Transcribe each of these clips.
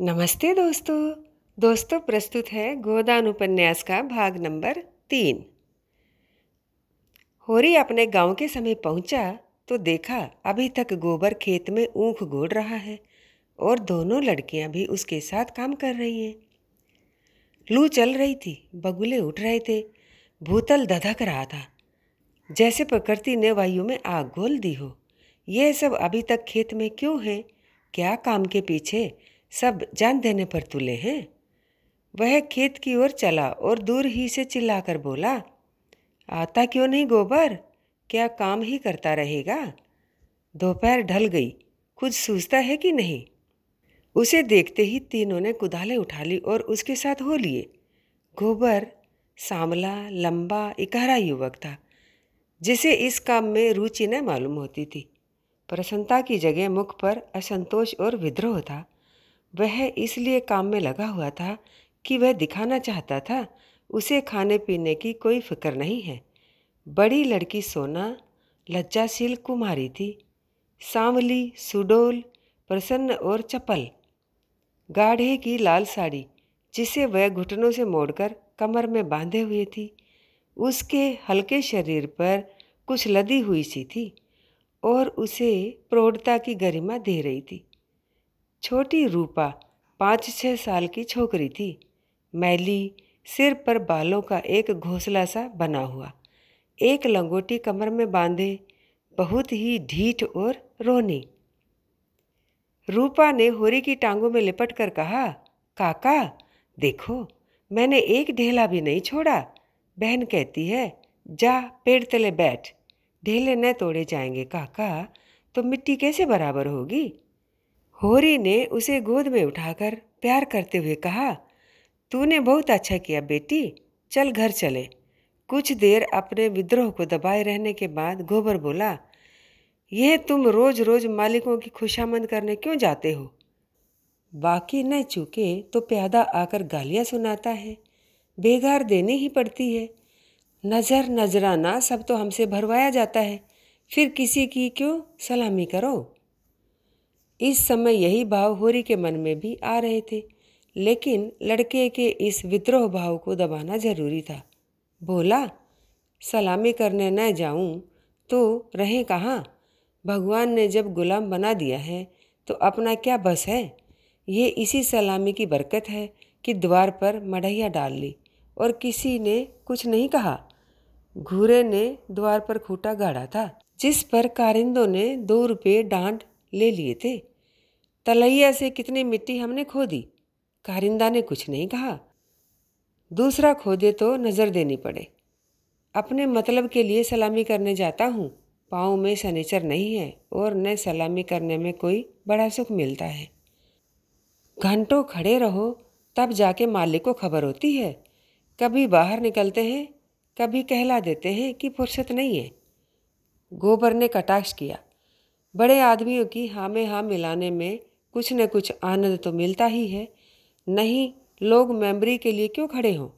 नमस्ते दोस्तों दोस्तों प्रस्तुत है गोदान उपन्यास का भाग नंबर तीन होरी अपने गांव के समय पहुंचा तो देखा अभी तक गोबर खेत में ऊख गोड़ रहा है और दोनों लड़कियां भी उसके साथ काम कर रही हैं लू चल रही थी बगुले उठ रहे थे भूतल धधक रहा था जैसे प्रकृति ने वायु में आग घोल दी हो यह सब अभी तक खेत में क्यों है क्या काम के पीछे सब जान देने पर तुले हैं वह खेत की ओर चला और दूर ही से चिल्लाकर बोला आता क्यों नहीं गोबर क्या काम ही करता रहेगा दोपहर ढल गई कुछ सूझता है कि नहीं उसे देखते ही तीनों ने कुदाले उठा ली और उसके साथ हो लिए गोबर सांवला लंबा इकहरा युवक था जिसे इस काम में रुचि न मालूम होती थी प्रसन्नता की जगह मुख पर असंतोष और विद्रोह था वह इसलिए काम में लगा हुआ था कि वह दिखाना चाहता था उसे खाने पीने की कोई फिक्र नहीं है बड़ी लड़की सोना लज्जाशील कुमारी थी सांवली सुडोल प्रसन्न और चपल गाढ़े की लाल साड़ी जिसे वह घुटनों से मोड़कर कमर में बांधे हुए थी उसके हल्के शरीर पर कुछ लदी हुई सी थी और उसे प्रौढ़ता की गरिमा दे रही थी छोटी रूपा पाँच छः साल की छोकरी थी मैली सिर पर बालों का एक घोंसला सा बना हुआ एक लंगोटी कमर में बांधे बहुत ही ढीठ और रोनी रूपा ने होरी की टांगों में लिपट कर कहा काका देखो मैंने एक ढेला भी नहीं छोड़ा बहन कहती है जा पेड़ तले बैठ ढेले न तोड़े जाएंगे काका तो मिट्टी कैसे बराबर होगी होरी ने उसे गोद में उठाकर प्यार करते हुए कहा तूने बहुत अच्छा किया बेटी चल घर चले कुछ देर अपने विद्रोह को दबाए रहने के बाद गोबर बोला यह तुम रोज रोज मालिकों की खुशामंद करने क्यों जाते हो बाकी न चूके तो प्यादा आकर गालियाँ सुनाता है बेगार देनी ही पड़ती है नज़र नजराना सब तो हमसे भरवाया जाता है फिर किसी की क्यों सलामी करो इस समय यही भाव होरी के मन में भी आ रहे थे लेकिन लड़के के इस विद्रोह भाव को दबाना जरूरी था बोला सलामी करने न जाऊं तो रहे कहाँ भगवान ने जब गुलाम बना दिया है तो अपना क्या बस है ये इसी सलामी की बरकत है कि द्वार पर मढ़ैया डाल ली और किसी ने कुछ नहीं कहा घूरे ने द्वार पर खूटा गाड़ा था जिस पर कारिंदों ने दो रुपये डांट ले लिए थे तलैया से कितनी मिट्टी हमने खो दी कारिंदा ने कुछ नहीं कहा दूसरा खो दे तो नज़र देनी पड़े अपने मतलब के लिए सलामी करने जाता हूँ पाँव में सनेचर नहीं है और न सलामी करने में कोई बड़ा सुख मिलता है घंटों खड़े रहो तब जाके मालिक को खबर होती है कभी बाहर निकलते हैं कभी कहला देते हैं कि फुर्सत नहीं है गोबर ने कटाक्ष किया बड़े आदमियों की हाँ में हाँ मिलाने में कुछ न कुछ आनंद तो मिलता ही है नहीं लोग मेमोरी के लिए क्यों खड़े हों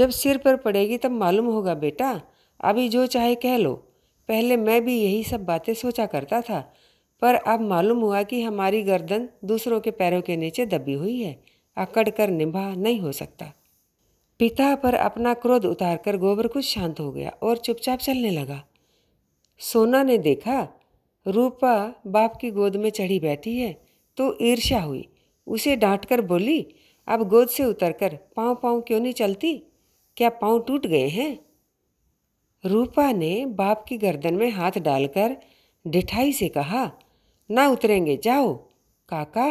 जब सिर पर पड़ेगी तब मालूम होगा बेटा अभी जो चाहे कह लो पहले मैं भी यही सब बातें सोचा करता था पर अब मालूम हुआ कि हमारी गर्दन दूसरों के पैरों के नीचे दबी हुई है अकड़ कर निभा नहीं हो सकता पिता पर अपना क्रोध उतारकर गोबर कुछ शांत हो गया और चुपचाप चलने लगा सोना ने देखा रूपा बाप की गोद में चढ़ी बैठी है तो ईर्ष्या हुई उसे डांटकर बोली अब गोद से उतरकर पाँव पाँव क्यों नहीं चलती क्या पाँव टूट गए हैं रूपा ने बाप की गर्दन में हाथ डालकर डिठाई से कहा ना उतरेंगे जाओ काका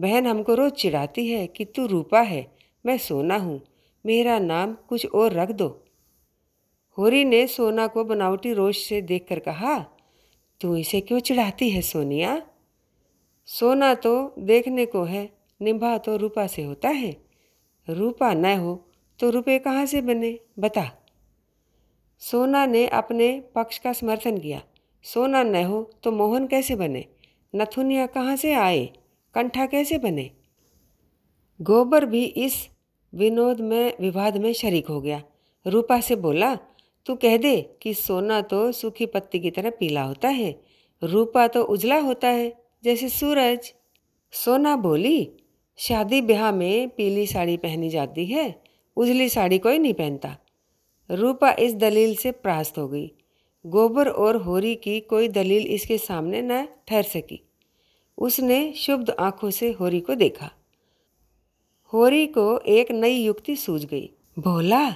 बहन हमको रोज चिढ़ाती है कि तू रूपा है मैं सोना हूँ मेरा नाम कुछ और रख दो होरी ने सोना को बनावटी रोश से देखकर कहा तू इसे क्यों चिढ़ाती है सोनिया सोना तो देखने को है निभा तो रूपा से होता है रूपा न हो तो रुपए कहाँ से बने बता सोना ने अपने पक्ष का समर्थन किया सोना न हो तो मोहन कैसे बने नथुनिया कहाँ से आए कंठा कैसे बने गोबर भी इस विनोद में विवाद में शरीक हो गया रूपा से बोला तू कह दे कि सोना तो सूखी पत्ती की तरह पीला होता है रूपा तो उजला होता है जैसे सूरज सोना बोली शादी ब्याह में पीली साड़ी पहनी जाती है उजली साड़ी कोई नहीं पहनता रूपा इस दलील से परास्त हो गई गोबर और होरी की कोई दलील इसके सामने न ठहर सकी उसने शुभ आंखों से होरी को देखा होरी को एक नई युक्ति सूझ गई भोला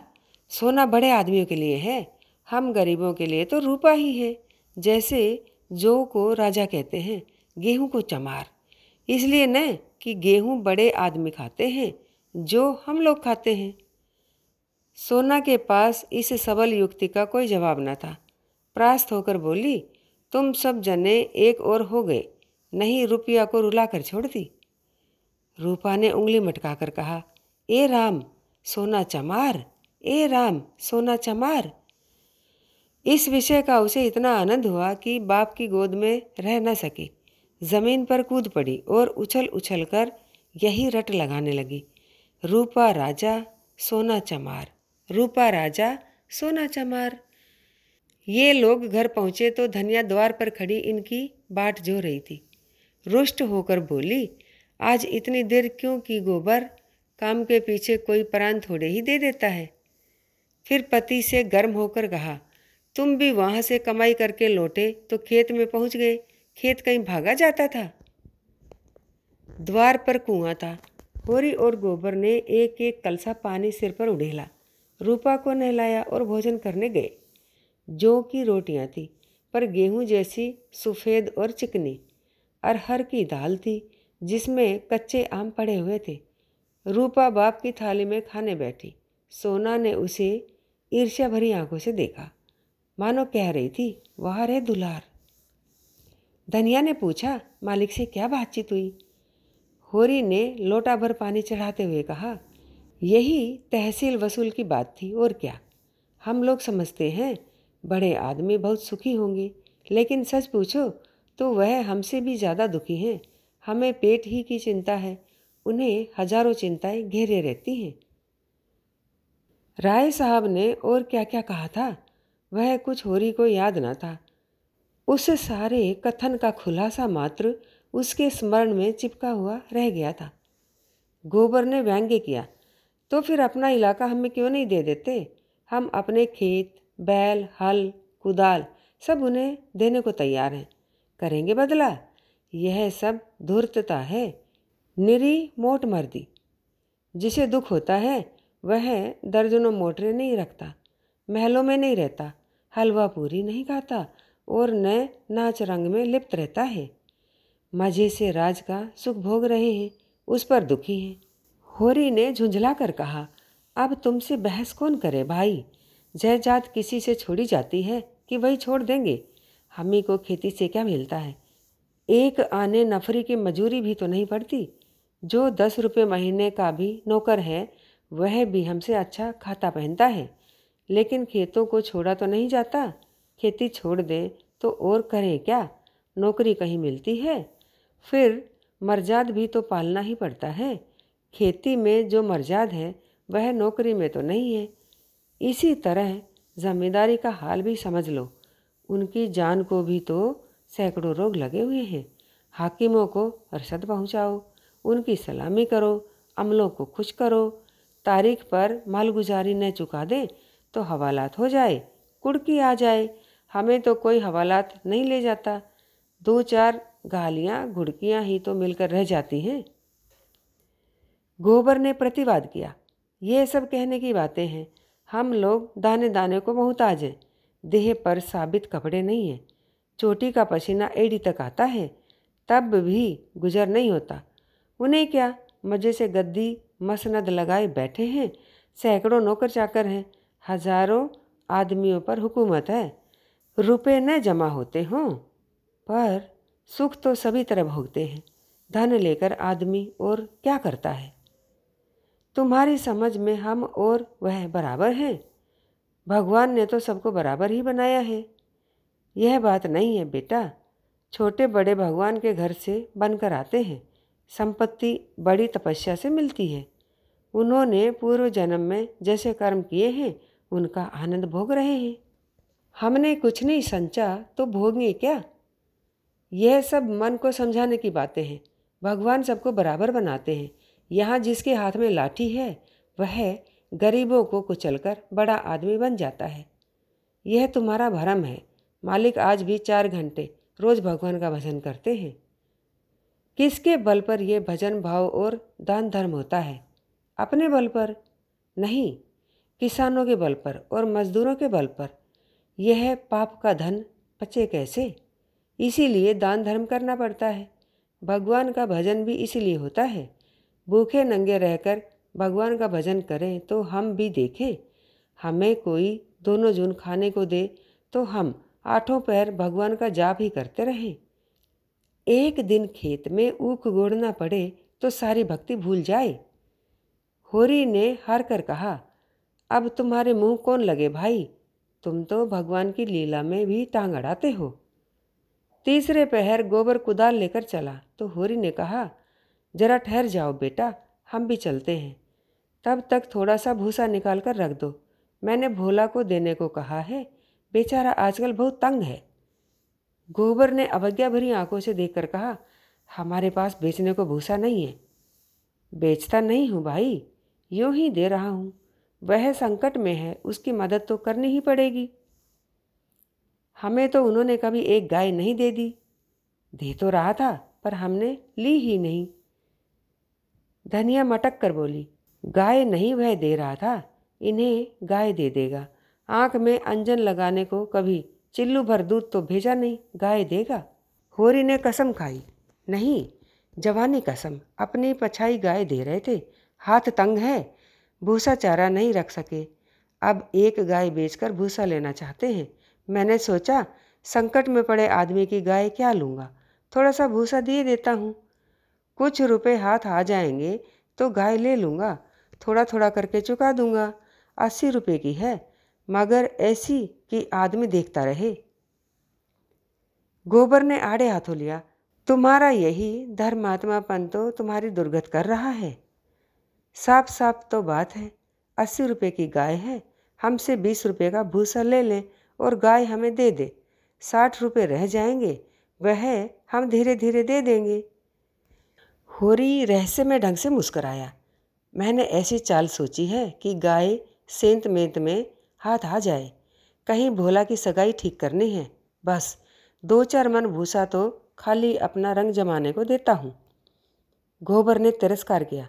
सोना बड़े आदमियों के लिए है हम गरीबों के लिए तो रूपा ही है जैसे जो को राजा कहते हैं गेहूं को चमार इसलिए न कि गेहूं बड़े आदमी खाते हैं जो हम लोग खाते हैं सोना के पास इस सबल युक्ति का कोई जवाब न था प्रास्त होकर बोली तुम सब जने एक और हो गए नहीं रुपया को रुला कर छोड़ दी रूपा ने उंगली मटका कर कहा ए राम सोना चमार ए राम सोना चमार इस विषय का उसे इतना आनंद हुआ कि बाप की गोद में रह न सकी जमीन पर कूद पड़ी और उछल उछल कर यही रट लगाने लगी रूपा राजा सोना चमार रूपा राजा सोना चमार ये लोग घर पहुँचे तो धनिया द्वार पर खड़ी इनकी बाट जो रही थी रुष्ट होकर बोली आज इतनी देर क्यों की गोबर काम के पीछे कोई प्राण थोड़े ही दे देता है फिर पति से गर्म होकर कहा तुम भी वहाँ से कमाई करके लौटे तो खेत में पहुँच गए खेत कहीं भागा जाता था द्वार पर कुआं था होरी और गोबर ने एक एक कलसा पानी सिर पर उड़ेला रूपा को नहलाया और भोजन करने गए जो की रोटियाँ थी पर गेहूं जैसी सफ़ेद और चिकनी अरहर की दाल थी जिसमें कच्चे आम पड़े हुए थे रूपा बाप की थाली में खाने बैठी सोना ने उसे ईर्ष्या भरी आंखों से देखा मानो कह रही थी वहाँ रे दुलार धनिया ने पूछा मालिक से क्या बातचीत हुई होरी ने लोटा भर पानी चढ़ाते हुए कहा यही तहसील वसूल की बात थी और क्या हम लोग समझते हैं बड़े आदमी बहुत सुखी होंगे लेकिन सच पूछो तो वह हमसे भी ज़्यादा दुखी हैं हमें पेट ही की चिंता है उन्हें हजारों चिंताएं घेरे रहती हैं राय साहब ने और क्या क्या कहा था वह कुछ होरी को याद न था उस सारे कथन का खुलासा मात्र उसके स्मरण में चिपका हुआ रह गया था गोबर ने व्यंग्य किया तो फिर अपना इलाका हमें क्यों नहीं दे देते हम अपने खेत बैल हल कुदाल सब उन्हें देने को तैयार हैं करेंगे बदला यह सब धूर्तता है निरी मोट मर्दी जिसे दुख होता है वह दर्जनों मोटरें नहीं रखता महलों में नहीं रहता हलवा पूरी नहीं खाता और नए नाच रंग में लिप्त रहता है मजे से राज का सुख भोग रहे हैं उस पर दुखी हैं होरी ने झुंझला कर कहा अब तुमसे बहस कौन करे भाई जय जात किसी से छोड़ी जाती है कि वही छोड़ देंगे हमी को खेती से क्या मिलता है एक आने नफरी की मजूरी भी तो नहीं पड़ती जो दस रुपये महीने का भी नौकर है वह भी हमसे अच्छा खाता पहनता है लेकिन खेतों को छोड़ा तो नहीं जाता खेती छोड़ दे तो और करे क्या नौकरी कहीं मिलती है फिर मर्जाद भी तो पालना ही पड़ता है खेती में जो मर्जाद है वह नौकरी में तो नहीं है इसी तरह जमींदारी का हाल भी समझ लो उनकी जान को भी तो सैकड़ों रोग लगे हुए हैं हाकिमों को अरसद पहुंचाओ उनकी सलामी करो अमलों को खुश करो तारीख पर मालगुजारी न चुका दें तो हवालात हो जाए कुड़की आ जाए हमें तो कोई हवालात नहीं ले जाता दो चार गालियाँ घुड़कियाँ ही तो मिलकर रह जाती हैं गोबर ने प्रतिवाद किया ये सब कहने की बातें हैं हम लोग दाने दाने को मोहताज हैं देह पर साबित कपड़े नहीं हैं चोटी का पसीना एड़ी तक आता है तब भी गुजर नहीं होता उन्हें क्या मज़े से गद्दी मसनद लगाए बैठे हैं सैकड़ों नौकर चाकर हैं हजारों आदमियों पर हुकूमत है रुपए न जमा होते हों पर सुख तो सभी तरह भोगते हैं धन लेकर आदमी और क्या करता है तुम्हारी समझ में हम और वह बराबर हैं भगवान ने तो सबको बराबर ही बनाया है यह बात नहीं है बेटा छोटे बड़े भगवान के घर से बनकर आते हैं संपत्ति बड़ी तपस्या से मिलती है उन्होंने पूर्व जन्म में जैसे कर्म किए हैं उनका आनंद भोग रहे हैं हमने कुछ नहीं संचा तो भोगे क्या यह सब मन को समझाने की बातें हैं भगवान सबको बराबर बनाते हैं यहाँ जिसके हाथ में लाठी है वह गरीबों को कुचलकर बड़ा आदमी बन जाता है यह तुम्हारा भरम है मालिक आज भी चार घंटे रोज़ भगवान का भजन करते हैं किसके बल पर यह भजन भाव और दान धर्म होता है अपने बल पर नहीं किसानों के बल पर और मजदूरों के बल पर यह पाप का धन पचे कैसे इसीलिए दान धर्म करना पड़ता है भगवान का भजन भी इसीलिए होता है भूखे नंगे रहकर भगवान का भजन करें तो हम भी देखें हमें कोई दोनों जून खाने को दे तो हम आठों पैर भगवान का जाप ही करते रहें एक दिन खेत में ऊख गोड़ना पड़े तो सारी भक्ति भूल जाए होरी ने हार कर कहा अब तुम्हारे मुंह कौन लगे भाई तुम तो भगवान की लीला में भी टांग अड़ाते हो तीसरे पहर गोबर कुदाल लेकर चला तो होरी ने कहा जरा ठहर जाओ बेटा हम भी चलते हैं तब तक थोड़ा सा भूसा निकाल कर रख दो मैंने भोला को देने को कहा है बेचारा आजकल बहुत तंग है गोबर ने अवज्ञा भरी आंखों से देखकर कहा हमारे पास बेचने को भूसा नहीं है बेचता नहीं हूँ भाई यूं ही दे रहा हूँ वह संकट में है उसकी मदद तो करनी ही पड़ेगी हमें तो उन्होंने कभी एक गाय नहीं दे दी दे तो रहा था पर हमने ली ही नहीं धनिया मटक कर बोली गाय नहीं वह दे रहा था इन्हें गाय दे देगा आंख में अंजन लगाने को कभी चिल्लू भर दूध तो भेजा नहीं गाय देगा होरी ने कसम खाई नहीं जवानी कसम अपनी पछाई गाय दे रहे थे हाथ तंग है भूसा चारा नहीं रख सके अब एक गाय बेचकर भूसा लेना चाहते हैं मैंने सोचा संकट में पड़े आदमी की गाय क्या लूँगा थोड़ा सा भूसा दे देता हूँ कुछ रुपए हाथ आ जाएंगे तो गाय ले लूँगा थोड़ा थोड़ा करके चुका दूँगा अस्सी रुपये की है मगर ऐसी कि आदमी देखता रहे गोबर ने आड़े हाथों लिया तुम्हारा यही धर्मात्मापन तो तुम्हारी दुर्गत कर रहा है साफ साफ तो बात है अस्सी रुपये की गाय है हमसे बीस रुपये का भूसा ले लें और गाय हमें दे दे साठ रुपये रह जाएंगे वह हम धीरे धीरे दे देंगे होरी में ढंग से मुस्कराया मैंने ऐसी चाल सोची है कि गाय सेंत मेंत में हाथ आ जाए कहीं भोला की सगाई ठीक करनी है बस दो चार मन भूसा तो खाली अपना रंग जमाने को देता हूँ गोबर ने तिरस्कार किया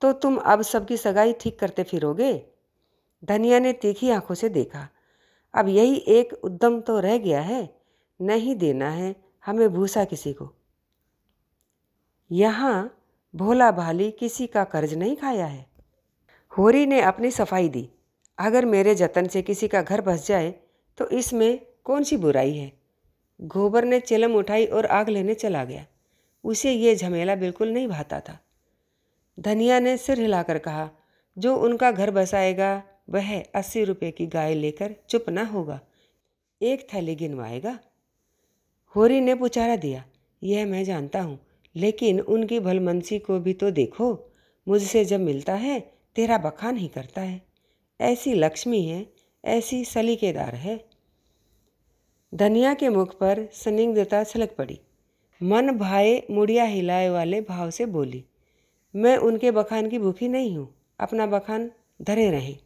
तो तुम अब सबकी सगाई ठीक करते फिरोगे धनिया ने तीखी आंखों से देखा अब यही एक उद्दम तो रह गया है नहीं देना है हमें भूसा किसी को यहाँ भोला भाली किसी का कर्ज नहीं खाया है होरी ने अपनी सफाई दी अगर मेरे जतन से किसी का घर बस जाए तो इसमें कौन सी बुराई है गोबर ने चिलम उठाई और आग लेने चला गया उसे ये झमेला बिल्कुल नहीं भाता था धनिया ने सिर हिलाकर कहा जो उनका घर बसाएगा वह अस्सी रुपये की गाय लेकर चुप ना होगा एक थैली गिनवाएगा होरी ने पुचारा दिया यह मैं जानता हूँ लेकिन उनकी भलमनसी को भी तो देखो मुझसे जब मिलता है तेरा बखान ही करता है ऐसी लक्ष्मी है ऐसी सलीकेदार है धनिया के मुख पर स्निग्धता छलक पड़ी मन भाए मुड़िया हिलाए वाले भाव से बोली मैं उनके बखान की भूखी नहीं हूँ अपना बखान धरे रहें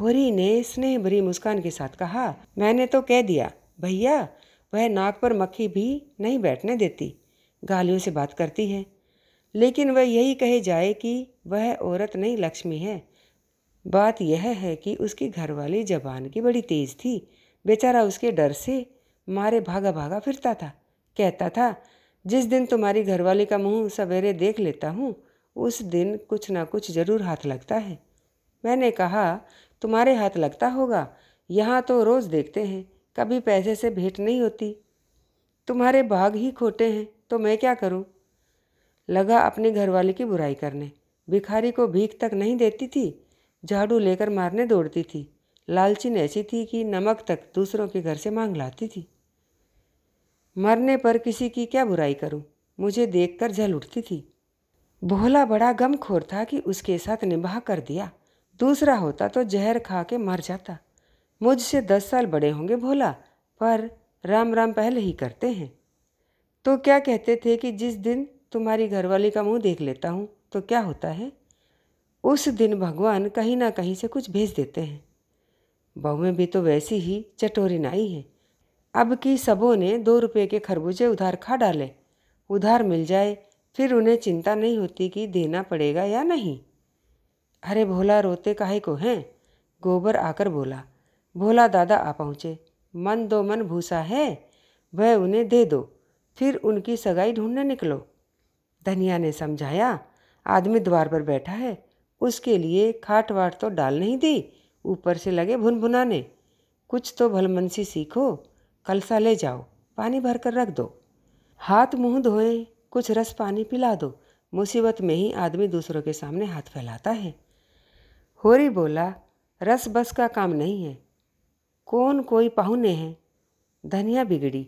होरी ने स्नेह भरी मुस्कान के साथ कहा मैंने तो कह दिया भैया वह नाक पर मक्खी भी नहीं बैठने देती गालियों से बात करती है लेकिन वह यही कहे जाए कि वह औरत नहीं लक्ष्मी है बात यह है कि उसकी घरवाली जबान की बड़ी तेज थी बेचारा उसके डर से मारे भागा भागा फिरता था कहता था जिस दिन तुम्हारी घरवाली का मुंह सवेरे देख लेता हूँ उस दिन कुछ ना कुछ जरूर हाथ लगता है मैंने कहा तुम्हारे हाथ लगता होगा यहाँ तो रोज़ देखते हैं कभी पैसे से भेंट नहीं होती तुम्हारे भाग ही खोटे हैं तो मैं क्या करूँ लगा अपनी घरवाली की बुराई करने भिखारी को भीख तक नहीं देती थी झाड़ू लेकर मारने दौड़ती थी लालचीन ऐसी थी कि नमक तक दूसरों के घर से मांग लाती थी मरने पर किसी की क्या बुराई करूं मुझे देखकर जल उठती थी भोला बड़ा गमखोर था कि उसके साथ निभा कर दिया दूसरा होता तो जहर खा के मर जाता मुझसे दस साल बड़े होंगे भोला पर राम राम पहले ही करते हैं तो क्या कहते थे कि जिस दिन तुम्हारी घरवाली का मुंह देख लेता हूँ तो क्या होता है उस दिन भगवान कहीं ना कहीं से कुछ भेज देते हैं में भी तो वैसी ही नाई है अब कि सबों ने दो रुपये के खरबूजे उधार खा डाले उधार मिल जाए फिर उन्हें चिंता नहीं होती कि देना पड़ेगा या नहीं अरे भोला रोते काहे को हैं गोबर आकर बोला भोला दादा आ पहुँचे मन दो मन भूसा है वह उन्हें दे दो फिर उनकी सगाई ढूंढने निकलो धनिया ने समझाया आदमी द्वार पर बैठा है उसके लिए खाट वाट तो डाल नहीं दी ऊपर से लगे भुन भुनाने कुछ तो भलमनसी सीखो कलसा ले जाओ पानी भर कर रख दो हाथ मुंह धोए कुछ रस पानी पिला दो मुसीबत में ही आदमी दूसरों के सामने हाथ फैलाता है होरी बोला रस बस का काम नहीं है कौन कोई पाहुने हैं धनिया बिगड़ी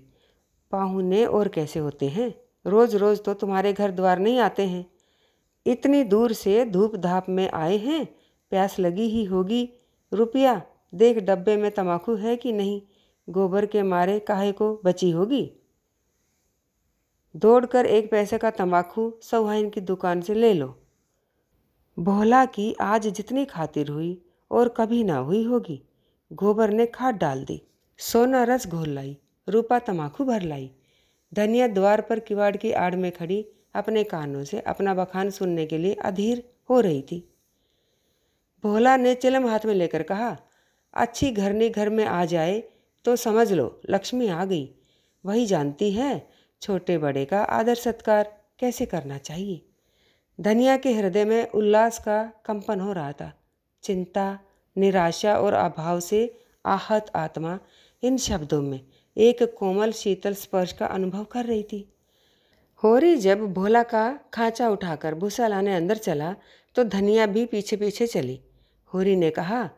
पाहुने और कैसे होते हैं रोज़ रोज़ तो तुम्हारे घर द्वार नहीं आते हैं इतनी दूर से धूप धाप में आए हैं प्यास लगी ही होगी रुपया देख डब्बे में तमाकू है कि नहीं गोबर के मारे काहे को बची होगी दौड़कर एक पैसे का तम्बाकू सौहाइन की दुकान से ले लो भोला की आज जितनी खातिर हुई और कभी ना हुई होगी गोबर ने खाद डाल दी सोना रस घोल लाई रूपा तम्बाकू भर लाई धनिया द्वार पर किवाड़ की आड़ में खड़ी अपने कानों से अपना बखान सुनने के लिए अधीर हो रही थी भोला ने चिलम हाथ में लेकर कहा अच्छी घरनी घर में आ जाए तो समझ लो लक्ष्मी आ गई वही जानती है छोटे बड़े का आदर सत्कार कैसे करना चाहिए धनिया के हृदय में उल्लास का कंपन हो रहा था चिंता निराशा और अभाव से आहत आत्मा इन शब्दों में एक कोमल शीतल स्पर्श का अनुभव कर रही थी होरी जब भोला का खांचा उठाकर भूसा लाने अंदर चला तो धनिया भी पीछे पीछे चली होरी ने कहा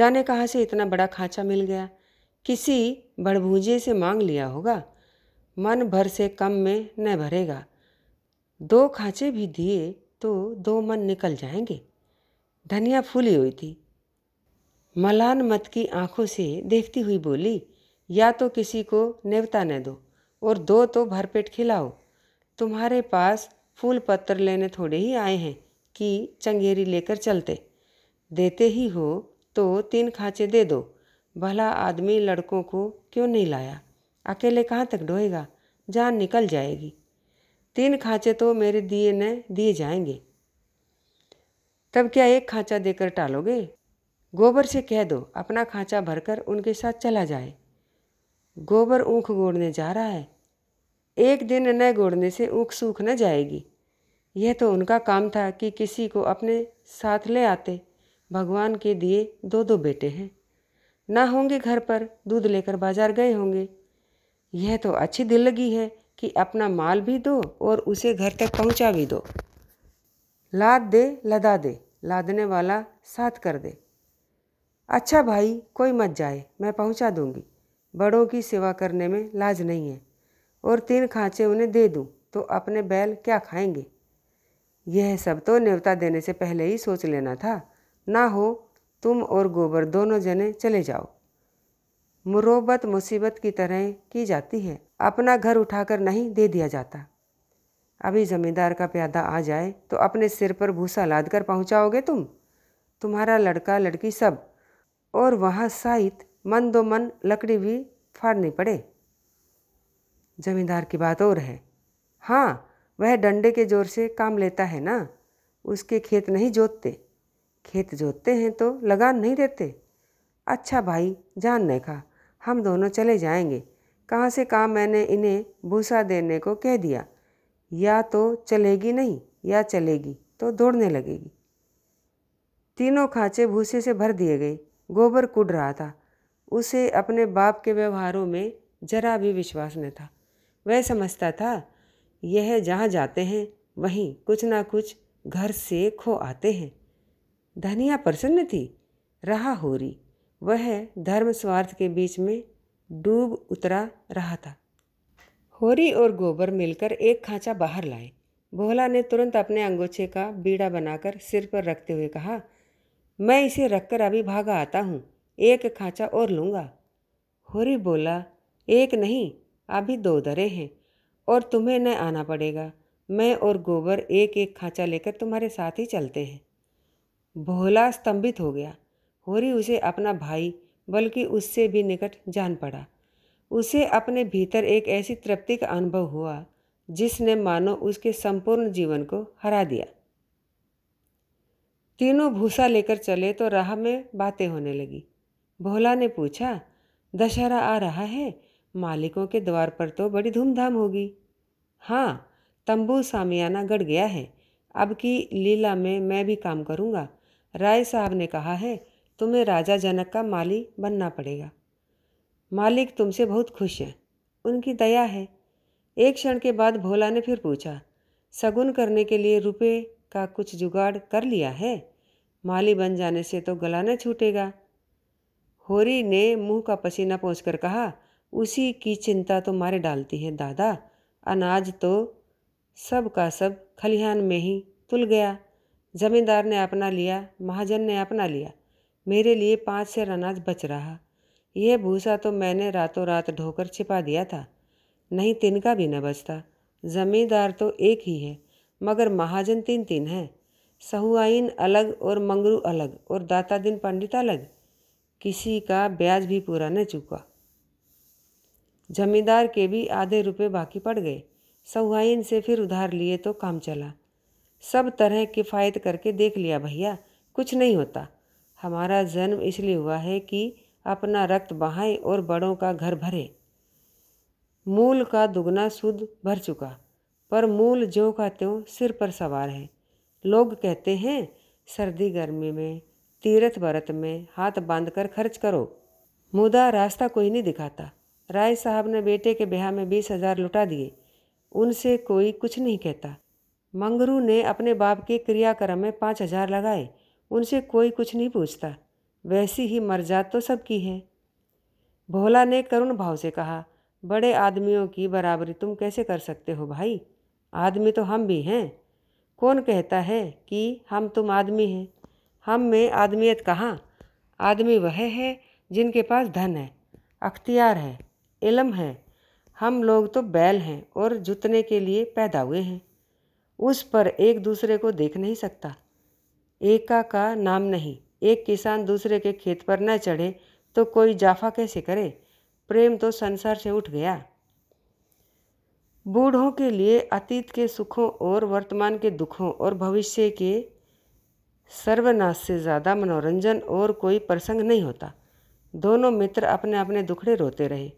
जाने कहाँ से इतना बड़ा खांचा मिल गया किसी बड़भूजे से मांग लिया होगा मन भर से कम में न भरेगा दो खांचे भी दिए तो दो मन निकल जाएंगे धनिया फूली हुई थी मलान मत की आंखों से देखती हुई बोली या तो किसी को नेवता न दो और दो तो भरपेट खिलाओ तुम्हारे पास फूल पत्र लेने थोड़े ही आए हैं कि चंगेरी लेकर चलते देते ही हो तो तीन खाँचे दे दो भला आदमी लड़कों को क्यों नहीं लाया अकेले कहाँ तक ढोएगा जान निकल जाएगी तीन खाँचे तो मेरे दिए ने दिए जाएंगे तब क्या एक खाँचा देकर टालोगे गोबर से कह दो अपना खाँचा भरकर उनके साथ चला जाए गोबर ऊँख गोड़ने जा रहा है एक दिन न गोड़ने से ऊख सूख न जाएगी यह तो उनका काम था कि किसी को अपने साथ ले आते भगवान के दिए दो दो बेटे हैं ना होंगे घर पर दूध लेकर बाजार गए होंगे यह तो अच्छी दिल लगी है कि अपना माल भी दो और उसे घर तक पहुंचा भी दो लाद दे लदा दे लादने वाला साथ कर दे अच्छा भाई कोई मत जाए मैं पहुंचा दूंगी बड़ों की सेवा करने में लाज नहीं है और तीन खाँचे उन्हें दे दूँ तो अपने बैल क्या खाएंगे यह सब तो न्योता देने से पहले ही सोच लेना था ना हो तुम और गोबर दोनों जने चले जाओ मुरोबत मुसीबत की तरह की जाती है अपना घर उठाकर नहीं दे दिया जाता अभी जमींदार का प्यादा आ जाए तो अपने सिर पर भूसा लाद कर पहुँचाओगे तुम तुम्हारा लड़का लड़की सब और वहाँ साहित मन दो मन लकड़ी भी फाड़नी पड़े जमींदार की बात और है हाँ वह डंडे के जोर से काम लेता है ना उसके खेत नहीं जोतते खेत जोतते हैं तो लगान नहीं देते अच्छा भाई जान ने कहा हम दोनों चले जाएंगे कहाँ से काम मैंने इन्हें भूसा देने को कह दिया या तो चलेगी नहीं या चलेगी तो दौड़ने लगेगी तीनों खाँचे भूसे से भर दिए गए गोबर कुड रहा था उसे अपने बाप के व्यवहारों में जरा भी विश्वास नहीं था वह समझता था यह जहाँ जाते हैं वहीं कुछ ना कुछ घर से खो आते हैं धनिया प्रसन्न थी रहा हो रही वह धर्म स्वार्थ के बीच में डूब उतरा रहा था होरी और गोबर मिलकर एक खांचा बाहर लाए भोला ने तुरंत अपने अंगोछे का बीड़ा बनाकर सिर पर रखते हुए कहा मैं इसे रखकर अभी भागा आता हूँ एक खांचा और लूँगा होरी बोला एक नहीं अभी दो दरे हैं और तुम्हें न आना पड़ेगा मैं और गोबर एक एक खाँचा लेकर तुम्हारे साथ ही चलते हैं भोला स्तंभित हो गया होरी उसे अपना भाई बल्कि उससे भी निकट जान पड़ा उसे अपने भीतर एक ऐसी तृप्ति का अनुभव हुआ जिसने मानो उसके संपूर्ण जीवन को हरा दिया तीनों भूसा लेकर चले तो राह में बातें होने लगी भोला ने पूछा दशहरा आ रहा है मालिकों के द्वार पर तो बड़ी धूमधाम होगी हाँ तंबू सामियाना गढ़ गया है अब की लीला में मैं भी काम करूँगा राय साहब ने कहा है तुम्हें राजा जनक का माली बनना पड़ेगा मालिक तुमसे बहुत खुश हैं उनकी दया है एक क्षण के बाद भोला ने फिर पूछा सगुन करने के लिए रुपए का कुछ जुगाड़ कर लिया है माली बन जाने से तो गला न छूटेगा होरी ने मुंह का पसीना पहुँच कहा उसी की चिंता तो मारे डालती है दादा अनाज तो सब का सब खलिहान में ही तुल गया जमींदार ने अपना लिया महाजन ने अपना लिया मेरे लिए पाँच सेर अनाज बच रहा यह भूसा तो मैंने रातों रात ढोकर छिपा दिया था नहीं तिनका भी न बचता जमींदार तो एक ही है मगर महाजन तीन तीन हैं सहुआइन अलग और मंगरू अलग और दाता दिन पंडित अलग किसी का ब्याज भी पूरा न चुका जमींदार के भी आधे रुपए बाकी पड़ गए सहुआइन से फिर उधार लिए तो काम चला सब तरह किफ़ायत करके देख लिया भैया कुछ नहीं होता हमारा जन्म इसलिए हुआ है कि अपना रक्त बहाएं और बड़ों का घर भरे मूल का दुगना सूद भर चुका पर मूल ज्यों का त्यों सिर पर सवार है लोग कहते हैं सर्दी गर्मी में तीरथ व्रत में हाथ बांधकर खर्च करो मुदा रास्ता कोई नहीं दिखाता राय साहब ने बेटे के ब्याह में बीस हजार लुटा दिए उनसे कोई कुछ नहीं कहता मंगरू ने अपने बाप के क्रियाक्रम में पाँच हजार लगाए उनसे कोई कुछ नहीं पूछता वैसी ही मर्जात तो सबकी है भोला ने करुण भाव से कहा बड़े आदमियों की बराबरी तुम कैसे कर सकते हो भाई आदमी तो हम भी हैं कौन कहता है कि हम तुम आदमी हैं हम में आदमियत कहाँ आदमी वह है जिनके पास धन है अख्तियार है इलम है हम लोग तो बैल हैं और जुतने के लिए पैदा हुए हैं उस पर एक दूसरे को देख नहीं सकता एका का नाम नहीं एक किसान दूसरे के खेत पर न चढ़े तो कोई जाफा कैसे करे प्रेम तो संसार से उठ गया बूढ़ों के लिए अतीत के सुखों और वर्तमान के दुखों और भविष्य के सर्वनाश से ज़्यादा मनोरंजन और कोई प्रसंग नहीं होता दोनों मित्र अपने अपने दुखड़े रोते रहे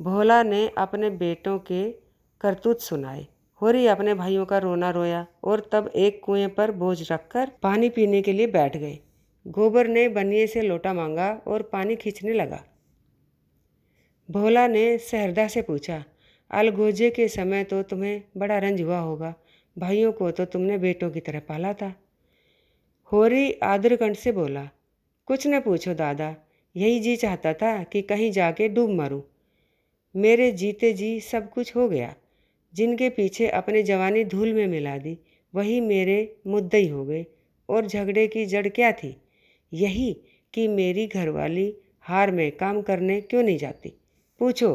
भोला ने अपने बेटों के करतूत सुनाए होरी अपने भाइयों का रोना रोया और तब एक कुएं पर बोझ रखकर पानी पीने के लिए बैठ गए गोबर ने बनिए से लोटा मांगा और पानी खींचने लगा भोला ने सहरदा से पूछा अलगोजे के समय तो तुम्हें बड़ा रंज हुआ होगा भाइयों को तो तुमने बेटों की तरह पाला था होरी आदरकंठ से बोला कुछ न पूछो दादा यही जी चाहता था कि कहीं जाके डूब मरूं मेरे जीते जी सब कुछ हो गया जिनके पीछे अपने जवानी धूल में मिला दी वही मेरे मुद्दई हो गए और झगड़े की जड़ क्या थी यही कि मेरी घरवाली हार में काम करने क्यों नहीं जाती पूछो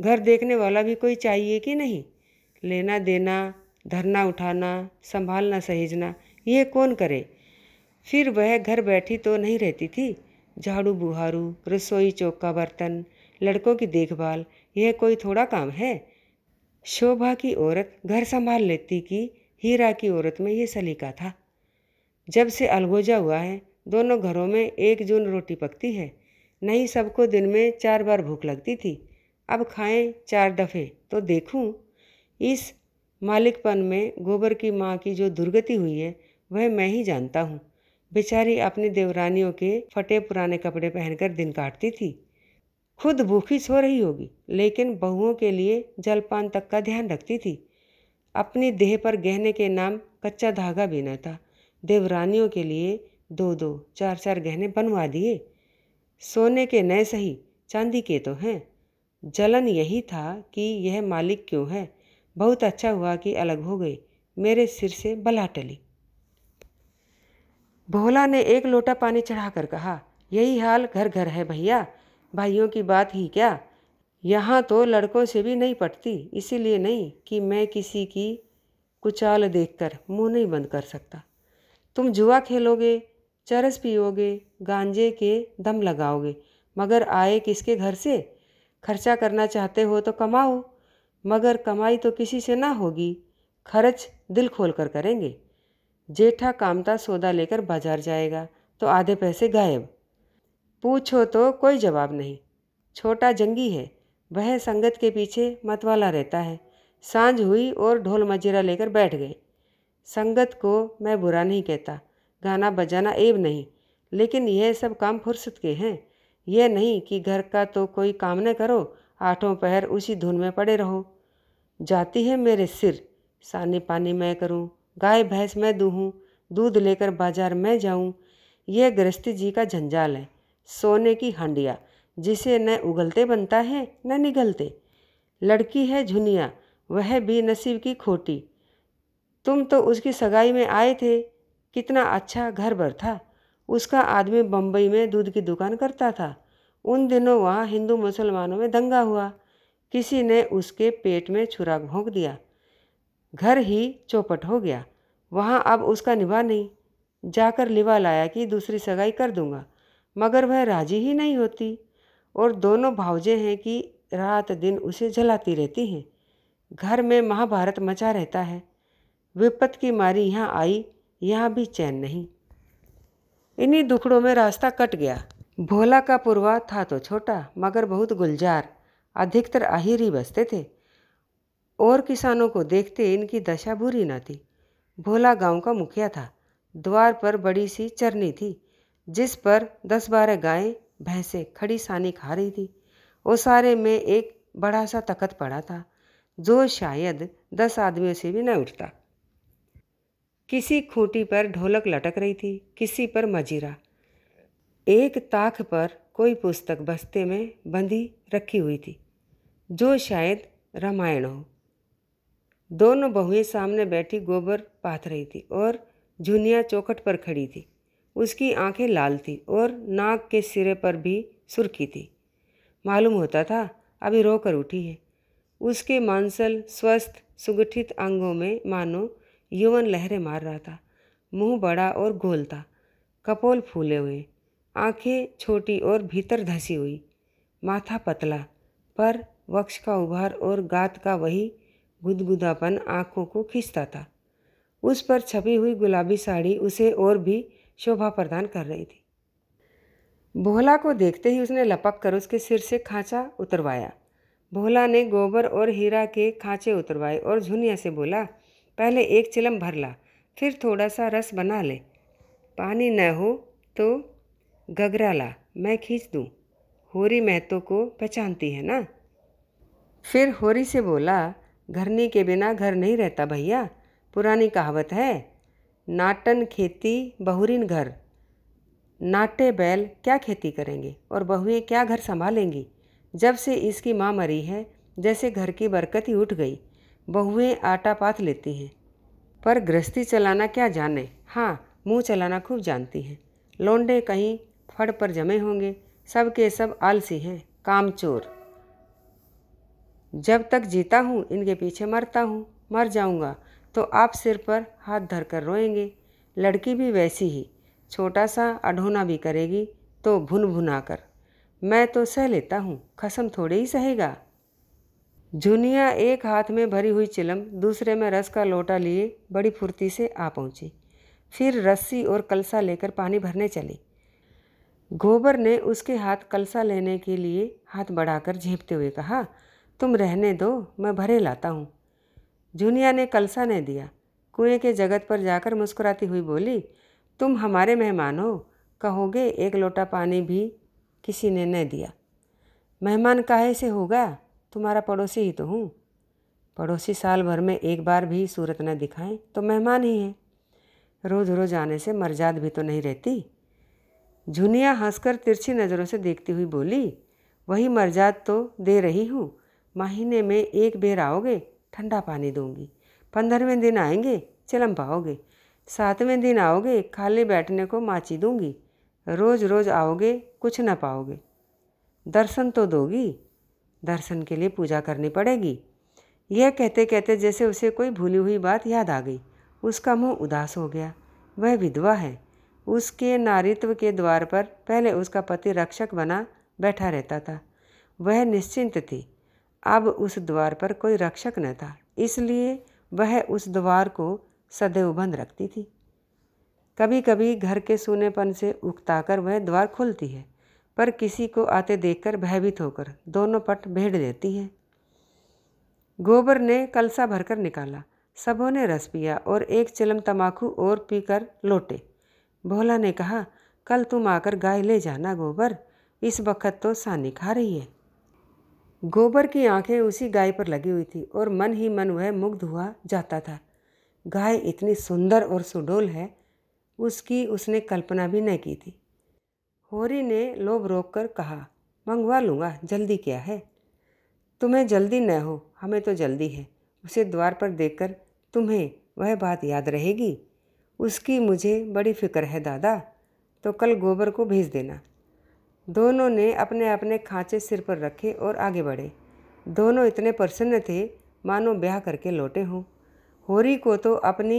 घर देखने वाला भी कोई चाहिए कि नहीं लेना देना धरना उठाना संभालना सहेजना ये कौन करे फिर वह घर बैठी तो नहीं रहती थी झाड़ू बुहारू रसोई चौक का बर्तन लड़कों की देखभाल यह कोई थोड़ा काम है शोभा की औरत घर संभाल लेती कि हीरा की औरत में ये सलीका था जब से अलगोजा हुआ है दोनों घरों में एक जून रोटी पकती है नहीं सबको दिन में चार बार भूख लगती थी अब खाएं चार दफ़े तो देखूं इस मालिकपन में गोबर की माँ की जो दुर्गति हुई है वह मैं ही जानता हूँ बेचारी अपनी देवरानियों के फटे पुराने कपड़े पहनकर दिन काटती थी खुद भूखी सो रही होगी लेकिन बहुओं के लिए जलपान तक का ध्यान रखती थी अपनी देह पर गहने के नाम कच्चा धागा भी न था देवरानियों के लिए दो दो चार चार गहने बनवा दिए सोने के नए सही चांदी के तो हैं जलन यही था कि यह मालिक क्यों है बहुत अच्छा हुआ कि अलग हो गए मेरे सिर से बला टली भोला ने एक लोटा पानी चढ़ाकर कहा यही हाल घर घर है भैया भाइयों की बात ही क्या यहाँ तो लड़कों से भी नहीं पटती इसीलिए नहीं कि मैं किसी की कुचाल देखकर मुंह नहीं बंद कर सकता तुम जुआ खेलोगे चरस पियोगे गांजे के दम लगाओगे मगर आए किसके घर से खर्चा करना चाहते हो तो कमाओ मगर कमाई तो किसी से ना होगी खर्च दिल खोल कर करेंगे जेठा कामता सौदा लेकर बाजार जाएगा तो आधे पैसे गायब पूछो तो कोई जवाब नहीं छोटा जंगी है वह संगत के पीछे मतवाला रहता है सांझ हुई और ढोल मजीरा लेकर बैठ गए संगत को मैं बुरा नहीं कहता गाना बजाना एब नहीं लेकिन यह सब काम फुर्सत के हैं यह नहीं कि घर का तो कोई काम न करो आठों पहर उसी धुन में पड़े रहो जाती है मेरे सिर सानी पानी मैं करूं, गाय भैंस मैं दूहूँ दूध लेकर बाजार मैं जाऊं, यह गृहस्थी जी का झंझाल है सोने की हंडिया जिसे न उगलते बनता है न निगलते लड़की है झुनिया वह भी नसीब की खोटी तुम तो उसकी सगाई में आए थे कितना अच्छा घर भर था उसका आदमी बम्बई में दूध की दुकान करता था उन दिनों वहाँ हिंदू मुसलमानों में दंगा हुआ किसी ने उसके पेट में छुरा भोंक दिया घर ही चौपट हो गया वहाँ अब उसका निभा नहीं जाकर लिवा लाया कि दूसरी सगाई कर दूंगा मगर वह राजी ही नहीं होती और दोनों भावजे हैं कि रात दिन उसे जलाती रहती हैं घर में महाभारत मचा रहता है विपत की मारी यहाँ आई यहाँ भी चैन नहीं इन्हीं दुखड़ों में रास्ता कट गया भोला का पुरवा था तो छोटा मगर बहुत गुलजार अधिकतर आहिर ही बसते थे और किसानों को देखते इनकी दशा बुरी न थी भोला गांव का मुखिया था द्वार पर बड़ी सी चरनी थी जिस पर दस बारह गायें भैंसें खड़ी सानी खा रही थी ओसारे में एक बड़ा सा तखत पड़ा था जो शायद दस आदमियों से भी न उठता किसी खूंटी पर ढोलक लटक रही थी किसी पर मजीरा एक ताक पर कोई पुस्तक बस्ते में बंधी रखी हुई थी जो शायद रामायण हो दोनों बहुएं सामने बैठी गोबर पाथ रही थी और झुनिया चौखट पर खड़ी थी उसकी आंखें लाल थी और नाक के सिरे पर भी सुर्खी थी मालूम होता था अभी रोकर उठी है उसके मांसल स्वस्थ सुगठित अंगों में मानो यौवन लहरें मार रहा था मुंह बड़ा और गोल था कपोल फूले हुए आंखें छोटी और भीतर धसी हुई माथा पतला पर वक्ष का उभार और गात का वही गुदगुदापन आंखों को खींचता था उस पर छपी हुई गुलाबी साड़ी उसे और भी शोभा प्रदान कर रही थी भोला को देखते ही उसने लपक कर उसके सिर से खांचा उतरवाया भोला ने गोबर और हीरा के खांचे उतरवाए और झुनिया से बोला पहले एक चिलम भर ला फिर थोड़ा सा रस बना ले पानी न हो तो गगरा ला मैं खींच दूँ होरी महतो को पहचानती है ना फिर होरी से बोला घरनी के बिना घर नहीं रहता भैया पुरानी कहावत है नाटन खेती बहुरिन घर नाटे बैल क्या खेती करेंगे और बहुएं क्या घर संभालेंगी जब से इसकी माँ मरी है जैसे घर की बरकत ही उठ गई बहुएं आटा पात लेती हैं पर गृहस्थी चलाना क्या जाने हाँ मुंह चलाना खूब जानती हैं लोंडे कहीं फड़ पर जमे होंगे सब के सब आलसी हैं कामचोर जब तक जीता हूँ इनके पीछे मरता हूँ मर जाऊँगा तो आप सिर पर हाथ धर कर रोएंगे लड़की भी वैसी ही छोटा सा अढ़ोना भी करेगी तो भुन भुना कर मैं तो सह लेता हूँ खसम थोड़े ही सहेगा झुनिया एक हाथ में भरी हुई चिलम दूसरे में रस का लोटा लिए बड़ी फुर्ती से आ पहुँची फिर रस्सी और कलसा लेकर पानी भरने चली गोबर ने उसके हाथ कलसा लेने के लिए हाथ बढ़ाकर झेपते हुए कहा तुम रहने दो मैं भरे लाता हूँ जूनिया ने कलसा ने दिया कुएं के जगत पर जाकर मुस्कुराती हुई बोली तुम हमारे मेहमान हो कहोगे एक लोटा पानी भी किसी ने न दिया मेहमान काहे से होगा तुम्हारा पड़ोसी ही तो हूँ पड़ोसी साल भर में एक बार भी सूरत न दिखाएं तो मेहमान ही हैं रोज़ रोज़ आने से मर्जाद भी तो नहीं रहती झुनिया हंसकर तिरछी नज़रों से देखती हुई बोली वही मर्जाद तो दे रही हूँ महीने में एक बेर आओगे ठंडा पानी दूंगी पंद्रहवें दिन आएंगे चिलम पाओगे सातवें दिन आओगे खाली बैठने को माची दूंगी रोज़ रोज़ आओगे कुछ ना पाओगे दर्शन तो दोगी दर्शन के लिए पूजा करनी पड़ेगी यह कहते कहते जैसे उसे कोई भूली हुई बात याद आ गई उसका मुंह उदास हो गया वह विधवा है उसके नारित्व के द्वार पर पहले उसका पति रक्षक बना बैठा रहता था वह निश्चिंत थी अब उस द्वार पर कोई रक्षक न था इसलिए वह उस द्वार को सदैव बंद रखती थी कभी कभी घर के सूनेपन से उकताकर वह द्वार खोलती है पर किसी को आते देखकर भयभीत होकर दोनों पट भेड़ देती है गोबर ने कलसा भरकर निकाला सबों ने रस पिया और एक चिलम तमाकू और पीकर लौटे भोला ने कहा कल तुम आकर गाय ले जाना गोबर इस वक्त तो सानी खा रही है गोबर की आंखें उसी गाय पर लगी हुई थी और मन ही मन वह मुग्ध हुआ जाता था गाय इतनी सुंदर और सुडोल है उसकी उसने कल्पना भी नहीं की थी होरी ने लोभ रोक कर कहा मंगवा लूँगा जल्दी क्या है तुम्हें जल्दी न हो हमें तो जल्दी है उसे द्वार पर देखकर तुम्हें वह बात याद रहेगी उसकी मुझे बड़ी फिक्र है दादा तो कल गोबर को भेज देना दोनों ने अपने अपने खाँचे सिर पर रखे और आगे बढ़े दोनों इतने प्रसन्न थे मानो ब्याह करके लौटे हों होरी को तो अपनी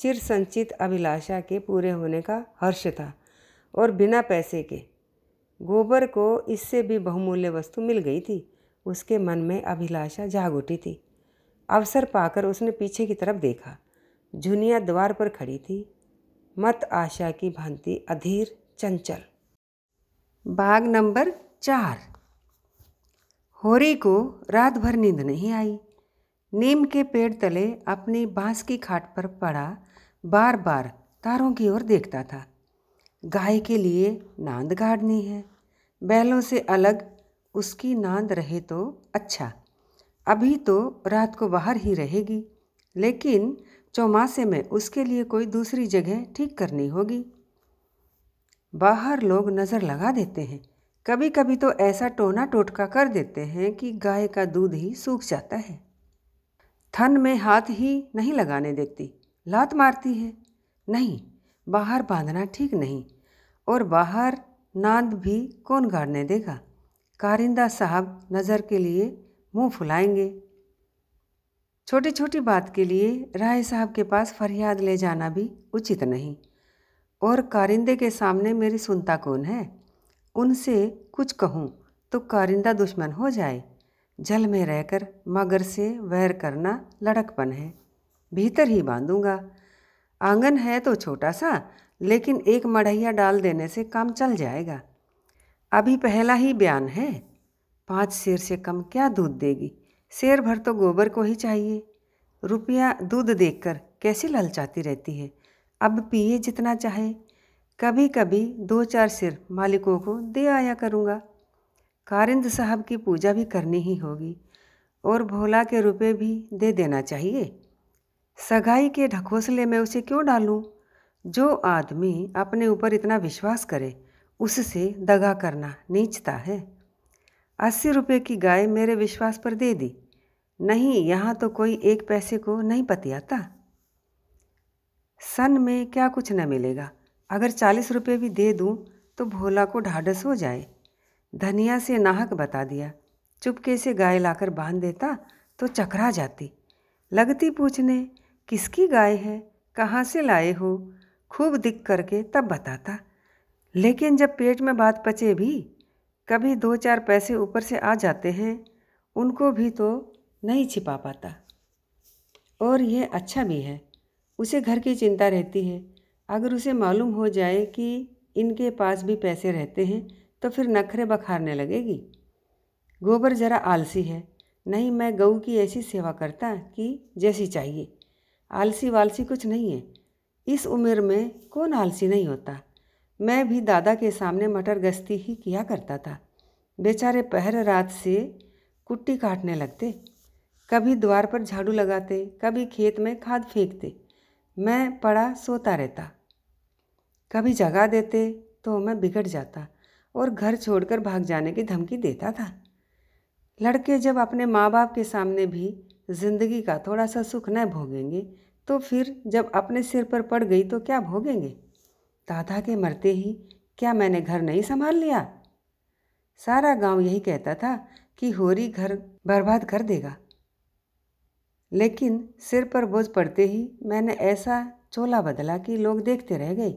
चिर संचित अभिलाषा के पूरे होने का हर्ष था और बिना पैसे के गोबर को इससे भी बहुमूल्य वस्तु मिल गई थी उसके मन में अभिलाषा जाग उठी थी अवसर पाकर उसने पीछे की तरफ देखा झुनिया द्वार पर खड़ी थी मत आशा की भांति अधीर चंचल भाग नंबर चार होरी को रात भर नींद नहीं आई नीम के पेड़ तले अपनी बांस की खाट पर पड़ा बार बार तारों की ओर देखता था गाय के लिए नांद गाड़नी है बैलों से अलग उसकी नांद रहे तो अच्छा अभी तो रात को बाहर ही रहेगी लेकिन चौमासे में उसके लिए कोई दूसरी जगह ठीक करनी होगी बाहर लोग नज़र लगा देते हैं कभी कभी तो ऐसा टोना टोटका कर देते हैं कि गाय का दूध ही सूख जाता है थन में हाथ ही नहीं लगाने देती लात मारती है नहीं बाहर बांधना ठीक नहीं और बाहर नांद भी कौन गाड़ने देगा कारिंदा साहब नज़र के लिए मुंह फुलाएंगे छोटी छोटी बात के लिए राय साहब के पास फरियाद ले जाना भी उचित नहीं और कारिंदे के सामने मेरी सुनता कौन है उनसे कुछ कहूँ तो कारिंदा दुश्मन हो जाए जल में रहकर मगर से वैर करना लड़कपन है भीतर ही बांधूंगा आंगन है तो छोटा सा लेकिन एक मढ़ैया डाल देने से काम चल जाएगा अभी पहला ही बयान है पाँच शेर से कम क्या दूध देगी शेर भर तो गोबर को ही चाहिए रुपया दूध देखकर कैसी ललचाती रहती है अब पिए जितना चाहे कभी कभी दो चार सिर मालिकों को दे आया करूँगा कारिंद साहब की पूजा भी करनी ही होगी और भोला के रुपए भी दे देना चाहिए सगाई के ढकोसले में उसे क्यों डालूं? जो आदमी अपने ऊपर इतना विश्वास करे उससे दगा करना नीचता है अस्सी रुपये की गाय मेरे विश्वास पर दे दी नहीं यहाँ तो कोई एक पैसे को नहीं पतियाता सन में क्या कुछ न मिलेगा अगर चालीस रुपये भी दे दूँ तो भोला को ढाढ़स हो जाए धनिया से नाहक बता दिया चुपके से गाय लाकर बांध देता तो चकरा जाती लगती पूछने किसकी गाय है कहाँ से लाए हो खूब दिख करके तब बताता लेकिन जब पेट में बात पचे भी कभी दो चार पैसे ऊपर से आ जाते हैं उनको भी तो नहीं छिपा पाता और यह अच्छा भी है उसे घर की चिंता रहती है अगर उसे मालूम हो जाए कि इनके पास भी पैसे रहते हैं तो फिर नखरे बखारने लगेगी गोबर जरा आलसी है नहीं मैं गऊ की ऐसी सेवा करता कि जैसी चाहिए आलसी वालसी कुछ नहीं है इस उम्र में कौन आलसी नहीं होता मैं भी दादा के सामने मटर गश्ती ही किया करता था बेचारे पहर रात से कुट्टी काटने लगते कभी द्वार पर झाड़ू लगाते कभी खेत में खाद फेंकते मैं पड़ा सोता रहता कभी जगा देते तो मैं बिगड़ जाता और घर छोड़कर भाग जाने की धमकी देता था लड़के जब अपने माँ बाप के सामने भी जिंदगी का थोड़ा सा सुख न भोगेंगे तो फिर जब अपने सिर पर पड़ गई तो क्या भोगेंगे दादा के मरते ही क्या मैंने घर नहीं संभाल लिया सारा गांव यही कहता था कि होरी घर बर्बाद कर देगा लेकिन सिर पर बोझ पड़ते ही मैंने ऐसा चोला बदला कि लोग देखते रह गए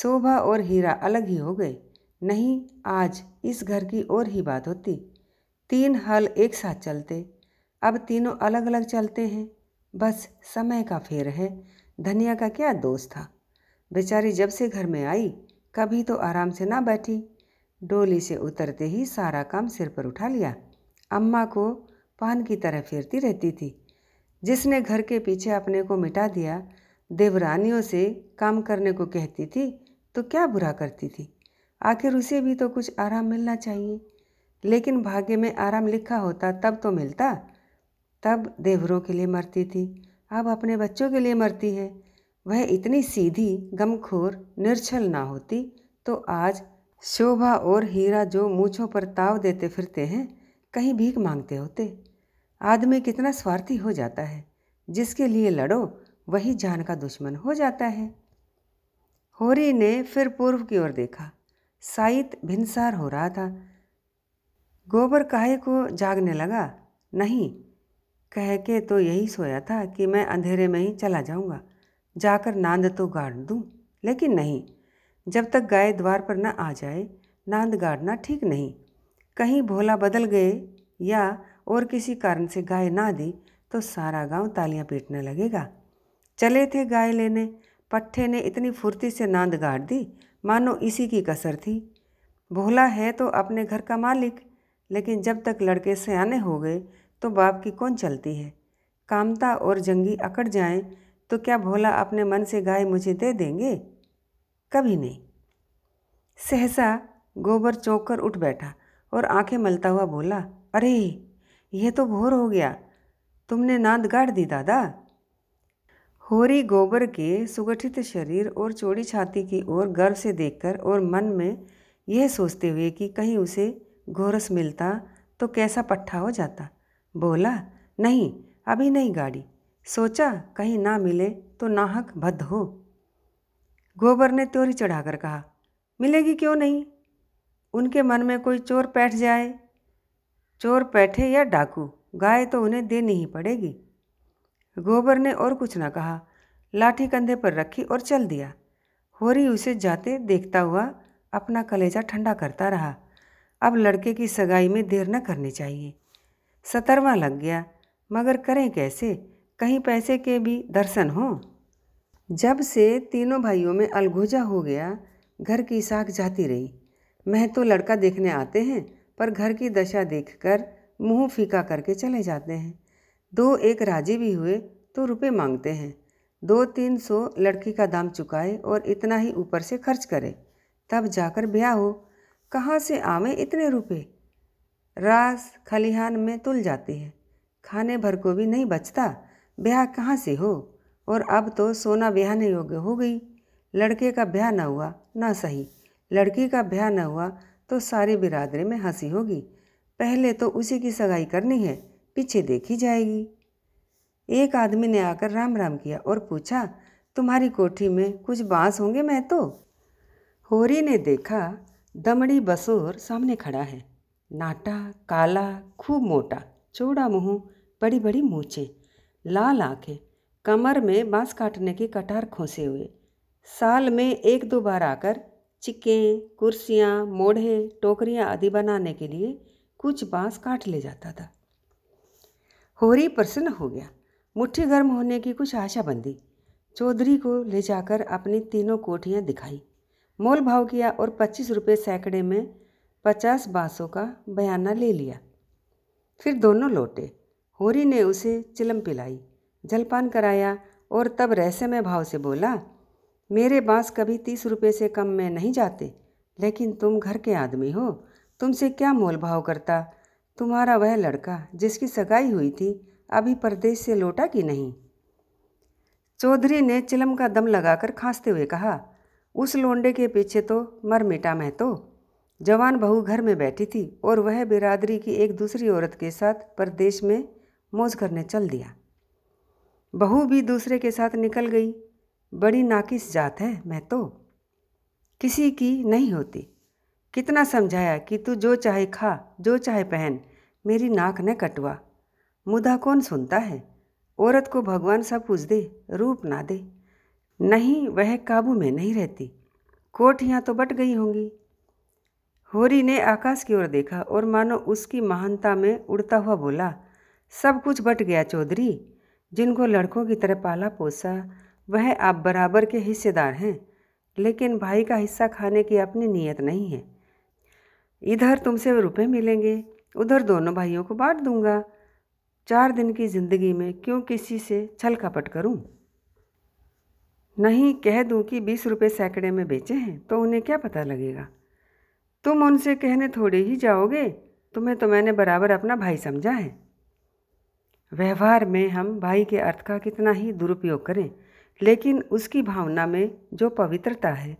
शोभा और हीरा अलग ही हो गए नहीं आज इस घर की और ही बात होती तीन हल एक साथ चलते अब तीनों अलग अलग चलते हैं बस समय का फेर है धनिया का क्या दोष था बेचारी जब से घर में आई कभी तो आराम से ना बैठी डोली से उतरते ही सारा काम सिर पर उठा लिया अम्मा को पान की तरह फेरती रहती थी जिसने घर के पीछे अपने को मिटा दिया देवरानियों से काम करने को कहती थी तो क्या बुरा करती थी आखिर उसे भी तो कुछ आराम मिलना चाहिए लेकिन भाग्य में आराम लिखा होता तब तो मिलता तब देवरों के लिए मरती थी अब अपने बच्चों के लिए मरती है वह इतनी सीधी गमखोर निर्छल ना होती तो आज शोभा और हीरा जो मूछों पर ताव देते फिरते हैं कहीं भीख मांगते होते आदमी कितना स्वार्थी हो जाता है जिसके लिए लड़ो वही जान का दुश्मन हो जाता है होरी ने फिर पूर्व की ओर देखा साइत भिनसार हो रहा था गोबर काहे को जागने लगा नहीं कह के तो यही सोया था कि मैं अंधेरे में ही चला जाऊंगा जाकर नांद तो गाड़ दूं लेकिन नहीं जब तक गाय द्वार पर न आ जाए नांद गाड़ना ठीक नहीं कहीं भोला बदल गए या और किसी कारण से गाय ना दी तो सारा गांव तालियां पीटने लगेगा चले थे गाय लेने पट्ठे ने इतनी फुर्ती से नांद गाड़ दी मानो इसी की कसर थी भोला है तो अपने घर का मालिक लेकिन जब तक लड़के सयाने हो गए तो बाप की कौन चलती है कामता और जंगी अकड़ जाएं तो क्या भोला अपने मन से गाय मुझे दे देंगे कभी नहीं सहसा गोबर चौंक कर उठ बैठा और आंखें मलता हुआ बोला अरे यह तो भोर हो गया तुमने नांद गाड़ दी दादा होरी गोबर के सुगठित शरीर और चौड़ी छाती की ओर गर्व से देखकर और मन में यह सोचते हुए कि कहीं उसे घोरस मिलता तो कैसा पट्ठा हो जाता बोला नहीं अभी नहीं गाड़ी सोचा कहीं ना मिले तो नाहक भद्द हो गोबर ने त्योरी चढ़ाकर कहा मिलेगी क्यों नहीं उनके मन में कोई चोर बैठ जाए चोर बैठे या डाकू गाय तो उन्हें देनी ही पड़ेगी गोबर ने और कुछ ना कहा लाठी कंधे पर रखी और चल दिया होरी उसे जाते देखता हुआ अपना कलेजा ठंडा करता रहा अब लड़के की सगाई में देर न करनी चाहिए सतरवा लग गया मगर करें कैसे कहीं पैसे के भी दर्शन हों जब से तीनों भाइयों में अलगुजा हो गया घर की साख जाती रही मह तो लड़का देखने आते हैं पर घर की दशा देखकर मुंह फीका करके चले जाते हैं दो एक राजी भी हुए तो रुपए मांगते हैं दो तीन सौ लड़की का दाम चुकाए और इतना ही ऊपर से खर्च करे तब जाकर ब्याह हो कहाँ से आवे इतने रुपए रास खलिहान में तुल जाती है खाने भर को भी नहीं बचता ब्याह कहाँ से हो और अब तो सोना ब्याहने योग्य हो गई लड़के का ब्याह ना हुआ ना सही लड़की का ब्याह न हुआ तो सारी बिरादरी में हंसी होगी पहले तो उसी की सगाई करनी है पीछे देखी जाएगी एक आदमी ने आकर राम राम किया और पूछा तुम्हारी कोठी में कुछ बांस होंगे मैं तो होरी ने देखा दमड़ी बसोर सामने खड़ा है नाटा काला खूब मोटा चौड़ा मुँह बड़ी बड़ी मूछें लाल आंखें कमर में बांस काटने की कटार खोसे हुए साल में एक दो बार आकर चिक्के कुर्सियाँ मोढ़े टोकरियाँ आदि बनाने के लिए कुछ बांस काट ले जाता था होरी प्रसन्न हो गया मुट्ठी गर्म होने की कुछ आशा बंधी चौधरी को ले जाकर अपनी तीनों कोठियाँ दिखाई मोल भाव किया और पच्चीस रुपये सैकड़े में पचास बाँसों का बयाना ले लिया फिर दोनों लौटे होरी ने उसे चिलम पिलाई जलपान कराया और तब रहस्यमय भाव से बोला मेरे पास कभी तीस रुपये से कम में नहीं जाते लेकिन तुम घर के आदमी हो तुमसे क्या मोल भाव करता तुम्हारा वह लड़का जिसकी सगाई हुई थी अभी परदेश से लौटा कि नहीं चौधरी ने चिलम का दम लगाकर खांसते हुए कहा उस लोंडे के पीछे तो मर मिटा मैं तो जवान बहू घर में बैठी थी और वह बिरादरी की एक दूसरी औरत के साथ परदेश में मौज करने चल दिया बहू भी दूसरे के साथ निकल गई बड़ी नाकिस जात है मैं तो किसी की नहीं होती कितना समझाया कि तू जो चाहे खा जो चाहे पहन मेरी नाक न कटवा मुदा कौन सुनता है औरत को भगवान सब पूछ दे रूप ना दे नहीं वह काबू में नहीं रहती कोठियाँ तो बट गई होंगी होरी ने आकाश की ओर देखा और मानो उसकी महानता में उड़ता हुआ बोला सब कुछ बट गया चौधरी जिनको लड़कों की तरह पाला पोसा वह आप बराबर के हिस्सेदार हैं लेकिन भाई का हिस्सा खाने की अपनी नीयत नहीं है इधर तुमसे रुपए मिलेंगे उधर दोनों भाइयों को बांट दूंगा चार दिन की ज़िंदगी में क्यों किसी से छल कपट करूं? नहीं कह दूं कि बीस रुपये सैकड़े में बेचे हैं तो उन्हें क्या पता लगेगा तुम उनसे कहने थोड़े ही जाओगे तुम्हें तो मैंने बराबर अपना भाई समझा है व्यवहार में हम भाई के अर्थ का कितना ही दुरुपयोग करें लेकिन उसकी भावना में जो पवित्रता है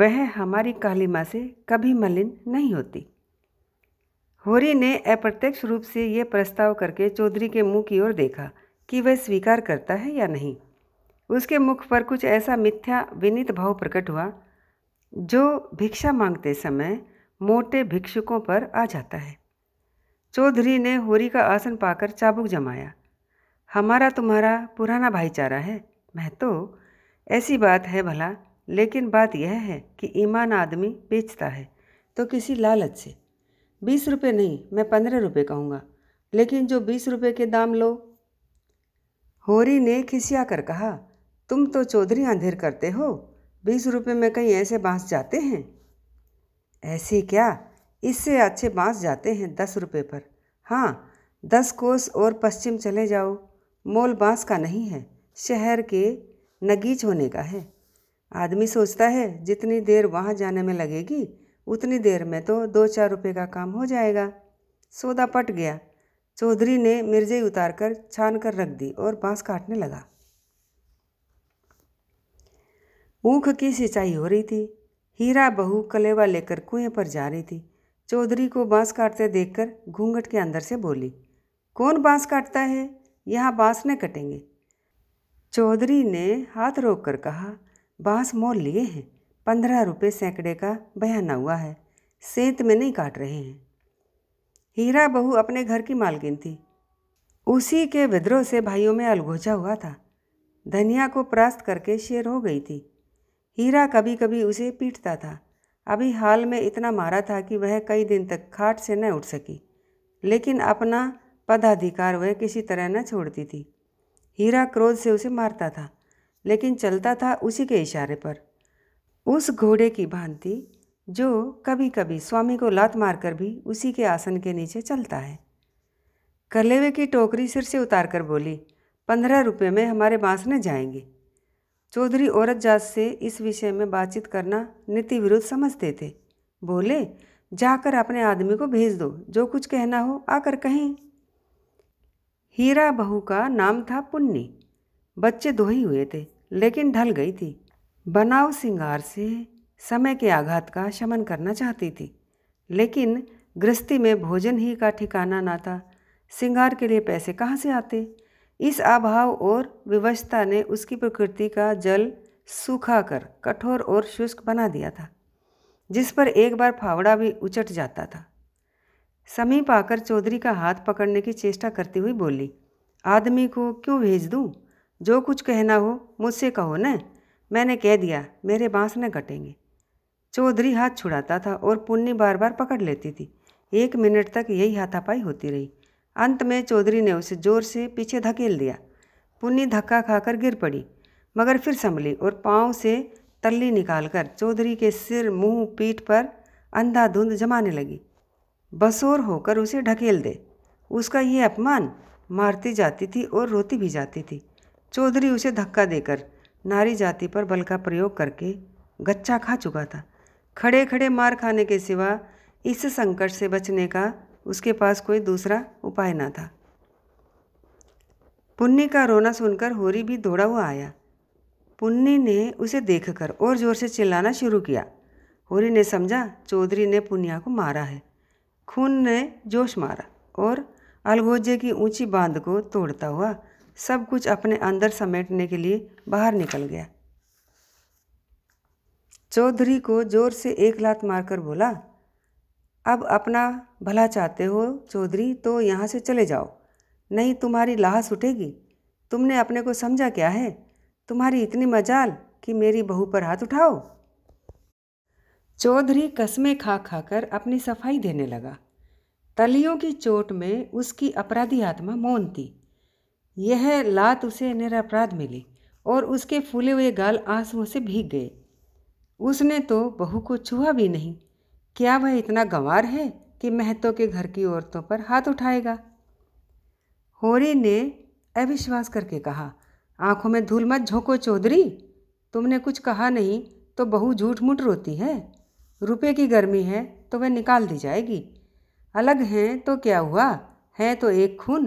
वह हमारी काली माँ से कभी मलिन नहीं होती होरी ने अप्रत्यक्ष रूप से ये प्रस्ताव करके चौधरी के मुंह की ओर देखा कि वह स्वीकार करता है या नहीं उसके मुख पर कुछ ऐसा मिथ्या विनित भाव प्रकट हुआ जो भिक्षा मांगते समय मोटे भिक्षुकों पर आ जाता है चौधरी ने होरी का आसन पाकर चाबुक जमाया हमारा तुम्हारा पुराना भाईचारा है तो ऐसी बात है भला लेकिन बात यह है कि ईमान आदमी बेचता है तो किसी लालच से बीस रुपये नहीं मैं पंद्रह रुपये कहूँगा लेकिन जो बीस रुपये के दाम लो होरी ने खिसिया कर कहा तुम तो चौधरी अंधेर करते हो बीस रुपये में कहीं ऐसे बांस जाते हैं ऐसे क्या इससे अच्छे बांस जाते हैं दस रुपये पर हाँ दस कोस और पश्चिम चले जाओ मोल बांस का नहीं है शहर के नगीच होने का है आदमी सोचता है जितनी देर वहाँ जाने में लगेगी उतनी देर में तो दो चार रुपये का काम हो जाएगा सौदा पट गया चौधरी ने मिर्जे उतार कर छान कर रख दी और बांस काटने लगा ऊख की सिंचाई हो रही थी हीरा बहू कलेवा लेकर कुएं पर जा रही थी चौधरी को बांस काटते देखकर घूंघट के अंदर से बोली कौन बांस काटता है यहाँ बांस न कटेंगे चौधरी ने हाथ रोक कर कहा बांस मोल लिए हैं पंद्रह रुपये सैकड़े का बयाना हुआ है सेंत में नहीं काट रहे हैं हीरा बहू अपने घर की मालकिन थी उसी के विद्रोह से भाइयों में अलगोजा हुआ था धनिया को परास्त करके शेर हो गई थी हीरा कभी कभी उसे पीटता था अभी हाल में इतना मारा था कि वह कई दिन तक खाट से न उठ सकी लेकिन अपना पदाधिकार वह किसी तरह न छोड़ती थी हीरा क्रोध से उसे मारता था लेकिन चलता था उसी के इशारे पर उस घोड़े की भांति जो कभी कभी स्वामी को लात मारकर भी उसी के आसन के नीचे चलता है कलेवे की टोकरी सिर से उतारकर बोली पंद्रह रुपये में हमारे बाँस न जाएंगे चौधरी औरत जात से इस विषय में बातचीत करना नीति विरुद्ध समझते थे बोले जाकर अपने आदमी को भेज दो जो कुछ कहना हो आकर कहें हीरा बहू का नाम था पुन्नी बच्चे दो ही हुए थे लेकिन ढल गई थी बनाव सिंगार से समय के आघात का शमन करना चाहती थी लेकिन गृहस्थी में भोजन ही का ठिकाना ना था सिंगार के लिए पैसे कहाँ से आते इस अभाव और विवशता ने उसकी प्रकृति का जल सूखा कर कठोर और शुष्क बना दिया था जिस पर एक बार फावड़ा भी उचट जाता था समीप आकर चौधरी का हाथ पकड़ने की चेष्टा करती हुई बोली आदमी को क्यों भेज दूँ जो कुछ कहना हो मुझसे कहो न मैंने कह दिया मेरे बाँस न कटेंगे चौधरी हाथ छुड़ाता था और पुन्नी बार बार पकड़ लेती थी एक मिनट तक यही हाथापाई होती रही अंत में चौधरी ने उसे जोर से पीछे धकेल दिया पुन्नी धक्का खाकर गिर पड़ी मगर फिर संभली और पाँव से तल्ली निकालकर चौधरी के सिर मुंह पीठ पर अंधाधुंध जमाने लगी बसोर होकर उसे ढकेल दे उसका यह अपमान मारती जाती थी और रोती भी जाती थी चौधरी उसे धक्का देकर नारी जाति पर बल का प्रयोग करके गच्चा खा चुका था खड़े खड़े मार खाने के सिवा इस संकट से बचने का उसके पास कोई दूसरा उपाय ना था पुन्नी का रोना सुनकर होरी भी दौड़ा हुआ आया पुन्नी ने उसे देखकर और ज़ोर से चिल्लाना शुरू किया होरी ने समझा चौधरी ने पुनिया को मारा है खून ने जोश मारा और अलगोजे की ऊंची बांध को तोड़ता हुआ सब कुछ अपने अंदर समेटने के लिए बाहर निकल गया चौधरी को जोर से एक लात मारकर बोला अब अपना भला चाहते हो चौधरी तो यहाँ से चले जाओ नहीं तुम्हारी लाश उठेगी तुमने अपने को समझा क्या है तुम्हारी इतनी मजाल कि मेरी बहू पर हाथ उठाओ चौधरी कस्में खा खाकर अपनी सफाई देने लगा कलियों की चोट में उसकी अपराधी आत्मा मौन थी यह लात उसे निरअपराध मिली और उसके फूले हुए गाल आंसुओं से भीग गए उसने तो बहू को छुआ भी नहीं क्या वह इतना गंवार है कि महतो के घर की औरतों पर हाथ उठाएगा होरी ने अविश्वास करके कहा आंखों में धूल मत झोंको चौधरी तुमने कुछ कहा नहीं तो बहू झूठ मूठ रोती है रुपये की गर्मी है तो वह निकाल दी जाएगी अलग हैं तो क्या हुआ है तो एक खून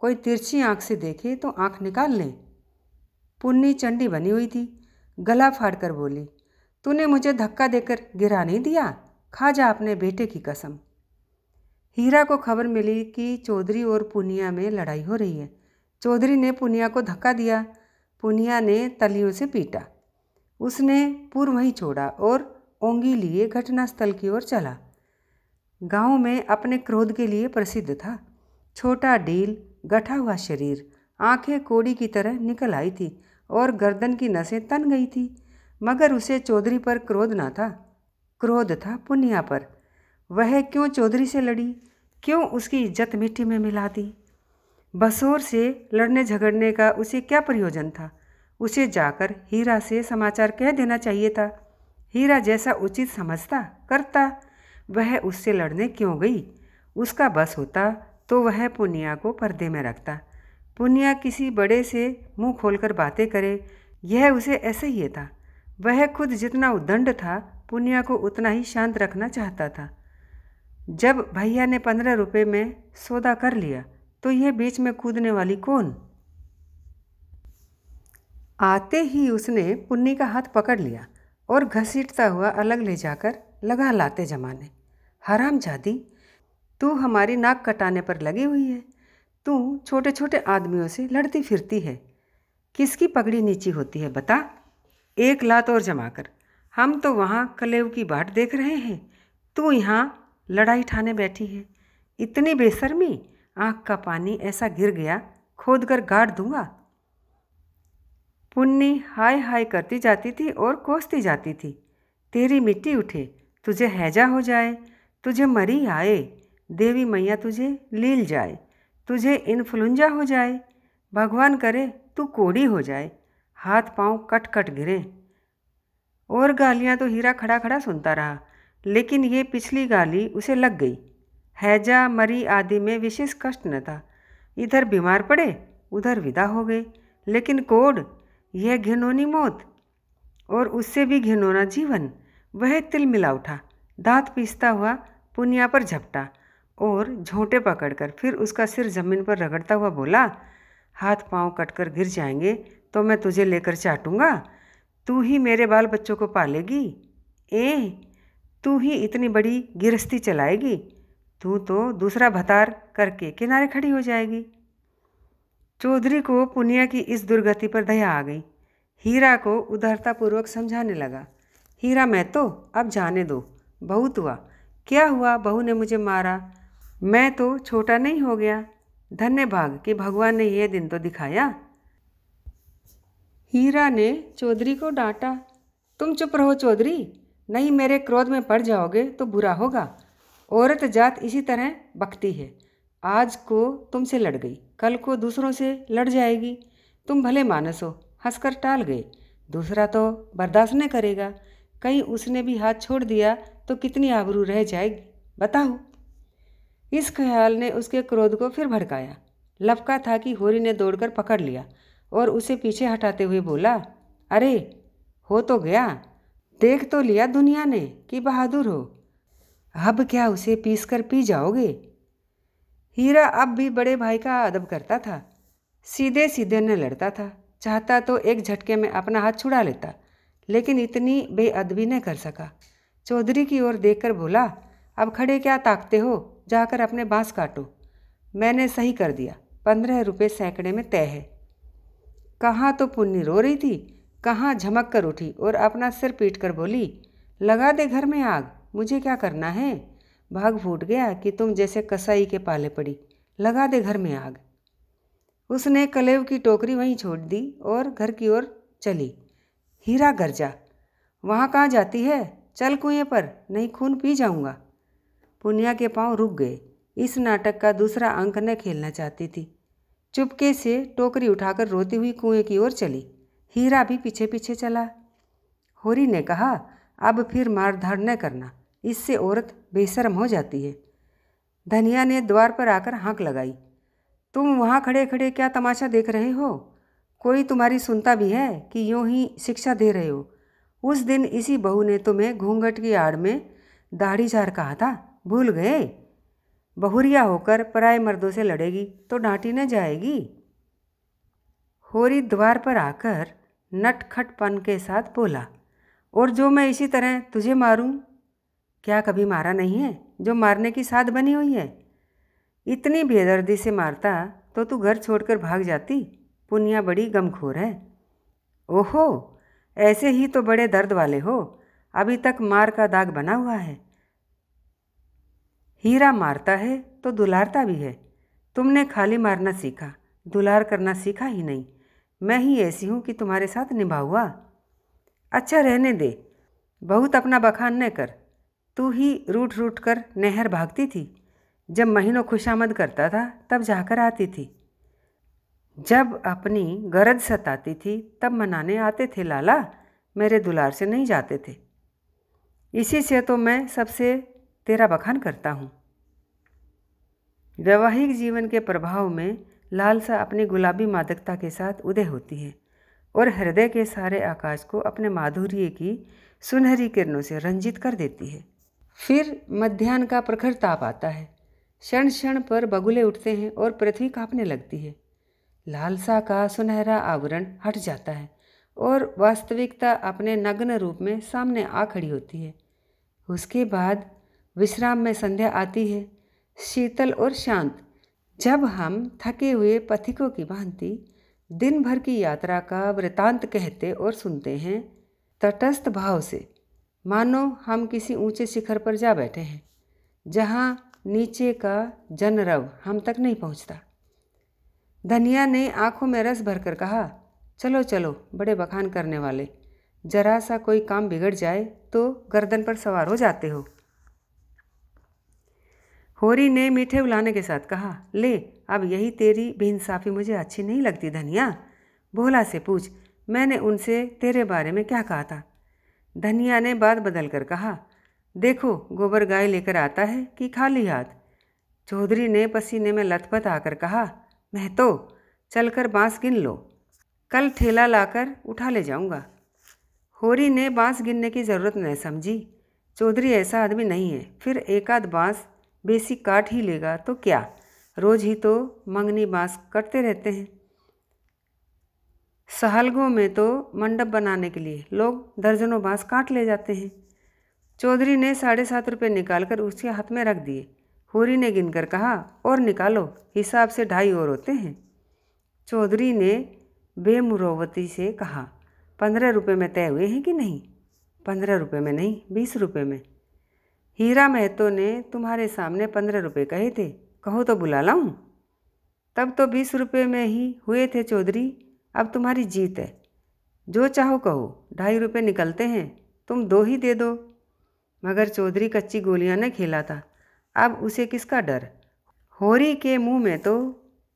कोई तिरछी आंख से देखे तो आंख निकाल लें पुन्नी चंडी बनी हुई थी गला फाड़ कर बोली तूने मुझे धक्का देकर गिरा नहीं दिया खा जा अपने बेटे की कसम हीरा को खबर मिली कि चौधरी और पुनिया में लड़ाई हो रही है चौधरी ने पुनिया को धक्का दिया पुनिया ने तलियों से पीटा उसने पुर वहीं छोड़ा और ओंगी लिए घटनास्थल की ओर चला गांव में अपने क्रोध के लिए प्रसिद्ध था छोटा ढील गठा हुआ शरीर आंखें कोड़ी की तरह निकल आई थी और गर्दन की नसें तन गई थी मगर उसे चौधरी पर क्रोध ना था क्रोध था पुनिया पर वह क्यों चौधरी से लड़ी क्यों उसकी इज्जत मिट्टी में मिला दी बसोर से लड़ने झगड़ने का उसे क्या प्रयोजन था उसे जाकर हीरा से समाचार कह देना चाहिए था हीरा जैसा उचित समझता करता वह उससे लड़ने क्यों गई उसका बस होता तो वह पुनिया को पर्दे में रखता पुनिया किसी बड़े से मुंह खोलकर बातें करे यह उसे ऐसे ही था वह खुद जितना उदंड था पुनिया को उतना ही शांत रखना चाहता था जब भैया ने पंद्रह रुपये में सौदा कर लिया तो यह बीच में कूदने वाली कौन आते ही उसने पुन्नी का हाथ पकड़ लिया और घसीटता हुआ अलग ले जाकर लगा लाते जमाने हराम जादी तू हमारी नाक कटाने पर लगी हुई है तू छोटे छोटे आदमियों से लड़ती फिरती है किसकी पगड़ी नीची होती है बता एक लात और जमा कर हम तो वहाँ कलेव की बाट देख रहे हैं तू यहाँ लड़ाई ठाने बैठी है इतनी बेसरमी आँख का पानी ऐसा गिर गया खोद कर गाड़ दूंगा पुन्नी हाय हाय करती जाती थी और कोसती जाती थी तेरी मिट्टी उठे तुझे हैजा हो जाए तुझे मरी आए देवी मैया तुझे लील जाए तुझे इन्फ्लुंजा हो जाए भगवान करे तू कोड़ी हो जाए हाथ पांव कट कट गिरे और गालियाँ तो हीरा खड़ा खड़ा सुनता रहा लेकिन ये पिछली गाली उसे लग गई हैजा मरी आदि में विशेष कष्ट न था इधर बीमार पड़े उधर विदा हो गए लेकिन कोड यह घिनौनी मौत और उससे भी घिनौना जीवन वह तिल मिला उठा दांत पीसता हुआ पुनिया पर झपटा और झोंटे पकड़कर फिर उसका सिर जमीन पर रगड़ता हुआ बोला हाथ पांव कटकर गिर जाएंगे तो मैं तुझे लेकर चाटूंगा तू ही मेरे बाल बच्चों को पालेगी ए तू ही इतनी बड़ी गिरस्ती चलाएगी तू तो दूसरा भतार करके किनारे खड़ी हो जाएगी चौधरी को पुनिया की इस दुर्गति पर दया आ गई हीरा को उदारतापूर्वक समझाने लगा हीरा मैं तो अब जाने दो बहुत हुआ क्या हुआ बहू ने मुझे मारा मैं तो छोटा नहीं हो गया धन्य भाग कि भगवान ने यह दिन तो दिखाया हीरा ने चौधरी को डांटा तुम चुप रहो चौधरी नहीं मेरे क्रोध में पड़ जाओगे तो बुरा होगा औरत जात इसी तरह बकती है आज को तुमसे लड़ गई कल को दूसरों से लड़ जाएगी तुम भले मानस हो हंसकर टाल गए दूसरा तो बर्दाश्त नहीं करेगा कहीं उसने भी हाथ छोड़ दिया तो कितनी आबरू रह जाएगी बताओ इस ख्याल ने उसके क्रोध को फिर भड़काया लपका था कि होरी ने दौड़कर पकड़ लिया और उसे पीछे हटाते हुए बोला अरे हो तो गया देख तो लिया दुनिया ने कि बहादुर हो अब क्या उसे पीस कर पी जाओगे हीरा अब भी बड़े भाई का अदब करता था सीधे सीधे न लड़ता था चाहता तो एक झटके में अपना हाथ छुड़ा लेता लेकिन इतनी बेअदबी न कर सका चौधरी की ओर देखकर बोला अब खड़े क्या ताकते हो जाकर अपने बांस काटो मैंने सही कर दिया पंद्रह रुपये सैकड़े में तय है कहाँ तो पुन्नी रो रही थी कहाँ झमक कर उठी और अपना सिर पीट कर बोली लगा दे घर में आग मुझे क्या करना है भाग फूट गया कि तुम जैसे कसाई के पाले पड़ी लगा दे घर में आग उसने कलेव की टोकरी वहीं छोड़ दी और घर की ओर चली हीरा गरजा वहाँ कहाँ जाती है चल कुएं पर नहीं खून पी जाऊंगा पुनिया के पांव रुक गए इस नाटक का दूसरा अंक न खेलना चाहती थी चुपके से टोकरी उठाकर रोती हुई कुएं की ओर चली हीरा भी पीछे पीछे चला होरी ने कहा अब फिर मार धाड़ न करना इससे औरत बेशरम हो जाती है धनिया ने द्वार पर आकर हाँक लगाई तुम वहाँ खड़े खड़े क्या तमाशा देख रहे हो कोई तुम्हारी सुनता भी है कि यूं ही शिक्षा दे रहे हो उस दिन इसी बहू ने तुम्हें घूंघट की आड़ में दाढ़ी चार कहा था भूल गए बहुरिया होकर पराए मर्दों से लड़ेगी तो डांटी न जाएगी होरी द्वार पर आकर नटखटपन के साथ बोला और जो मैं इसी तरह तुझे मारूं क्या कभी मारा नहीं है जो मारने की साध बनी हुई है इतनी बेदर्दी से मारता तो तू घर छोड़कर भाग जाती पुनिया बड़ी गमखोर है ओहो ऐसे ही तो बड़े दर्द वाले हो अभी तक मार का दाग बना हुआ है हीरा मारता है तो दुलारता भी है तुमने खाली मारना सीखा दुलार करना सीखा ही नहीं मैं ही ऐसी हूँ कि तुम्हारे साथ निभा हुआ अच्छा रहने दे बहुत अपना बखान न कर तू ही रूठ रूठ कर नहर भागती थी जब महीनों खुशामद करता था तब जाकर आती थी जब अपनी गरज सताती थी तब मनाने आते थे लाला मेरे दुलार से नहीं जाते थे इसी से तो मैं सबसे तेरा बखान करता हूँ वैवाहिक जीवन के प्रभाव में लालसा अपनी गुलाबी मादकता के साथ उदय होती है और हृदय के सारे आकाश को अपने माधुर्य की सुनहरी किरणों से रंजित कर देती है फिर मध्यान्ह का प्रखर ताप आता है क्षण क्षण पर बगुले उठते हैं और पृथ्वी कांपने लगती है लालसा का सुनहरा आवरण हट जाता है और वास्तविकता अपने नग्न रूप में सामने आ खड़ी होती है उसके बाद विश्राम में संध्या आती है शीतल और शांत जब हम थके हुए पथिकों की भांति दिन भर की यात्रा का वृतांत कहते और सुनते हैं तटस्थ भाव से मानो हम किसी ऊंचे शिखर पर जा बैठे हैं जहाँ नीचे का जनरव हम तक नहीं पहुँचता धनिया ने आंखों में रस भरकर कहा चलो चलो बड़े बखान करने वाले जरा सा कोई काम बिगड़ जाए तो गर्दन पर सवार हो जाते हो होरी ने मीठे उलाने के साथ कहा ले अब यही तेरी बेइंसाफ़ी मुझे अच्छी नहीं लगती धनिया भोला से पूछ मैंने उनसे तेरे बारे में क्या कहा था धनिया ने बात बदल कर कहा देखो गोबर गाय लेकर आता है कि खाली हाथ चौधरी ने पसीने में लथपथ आकर कहा महतो चलकर बांस गिन लो कल ठेला लाकर उठा ले जाऊंगा होरी ने बांस गिनने की ज़रूरत न समझी चौधरी ऐसा आदमी नहीं है फिर एक आध बाँस बेसी काट ही लेगा तो क्या रोज ही तो मंगनी बाँस कटते रहते हैं सहलगों में तो मंडप बनाने के लिए लोग दर्जनों बाँस काट ले जाते हैं चौधरी ने साढ़े सात रुपये निकाल कर उसके हाथ में रख दिए हूरी ने गिनकर कहा और निकालो हिसाब से ढाई और होते हैं चौधरी ने बेमुरोवती से कहा पंद्रह रुपये में तय हुए हैं कि नहीं पंद्रह रुपये में नहीं बीस रुपये में हीरा महतो ने तुम्हारे सामने पंद्रह रुपये कहे थे कहो तो बुला लाऊं तब तो बीस रुपये में ही हुए थे चौधरी अब तुम्हारी जीत है जो चाहो कहो ढाई रुपये निकलते हैं तुम दो ही दे दो मगर चौधरी कच्ची गोलियां ने खेला था अब उसे किसका डर होरी के मुंह में तो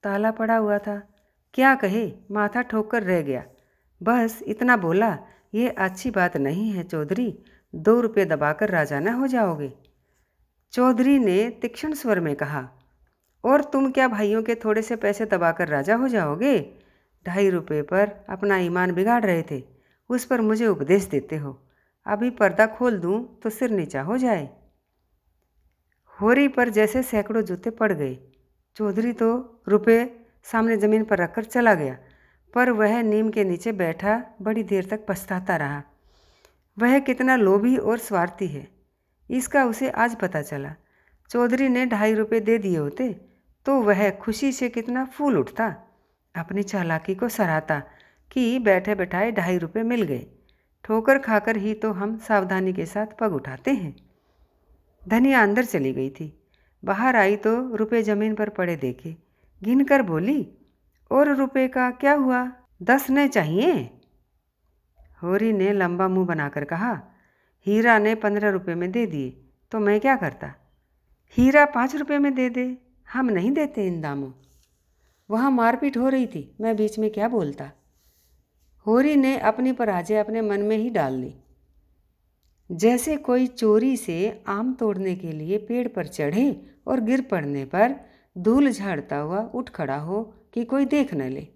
ताला पड़ा हुआ था क्या कहे माथा ठोक कर रह गया बस इतना बोला ये अच्छी बात नहीं है चौधरी दो रुपये दबाकर न हो जाओगे चौधरी ने तीक्ष्ण स्वर में कहा और तुम क्या भाइयों के थोड़े से पैसे दबाकर राजा हो जाओगे ढाई रुपये पर अपना ईमान बिगाड़ रहे थे उस पर मुझे उपदेश देते हो अभी पर्दा खोल दूँ तो सिर नीचा हो जाए होरी पर जैसे सैकड़ों जूते पड़ गए चौधरी तो रुपए सामने ज़मीन पर रखकर चला गया पर वह नीम के नीचे बैठा बड़ी देर तक पछताता रहा वह कितना लोभी और स्वार्थी है इसका उसे आज पता चला चौधरी ने ढाई रुपये दे दिए होते तो वह खुशी से कितना फूल उठता अपनी चालाकी को सराहता कि बैठे बैठाए ढाई रुपये मिल गए ठोकर खाकर ही तो हम सावधानी के साथ पग उठाते हैं धनिया अंदर चली गई थी बाहर आई तो रुपए जमीन पर पड़े देखे गिन कर बोली और रुपए का क्या हुआ दस ने चाहिए होरी ने लंबा मुंह बनाकर कहा हीरा ने पंद्रह रुपये में दे दिए तो मैं क्या करता हीरा पाँच रुपये में दे दे हम नहीं देते इन दामों वहाँ मारपीट हो रही थी मैं बीच में क्या बोलता होरी ने अपनी पराजय अपने मन में ही डाल ली जैसे कोई चोरी से आम तोड़ने के लिए पेड़ पर चढ़े और गिर पड़ने पर धूल झाड़ता हुआ उठ खड़ा हो कि कोई देख न ले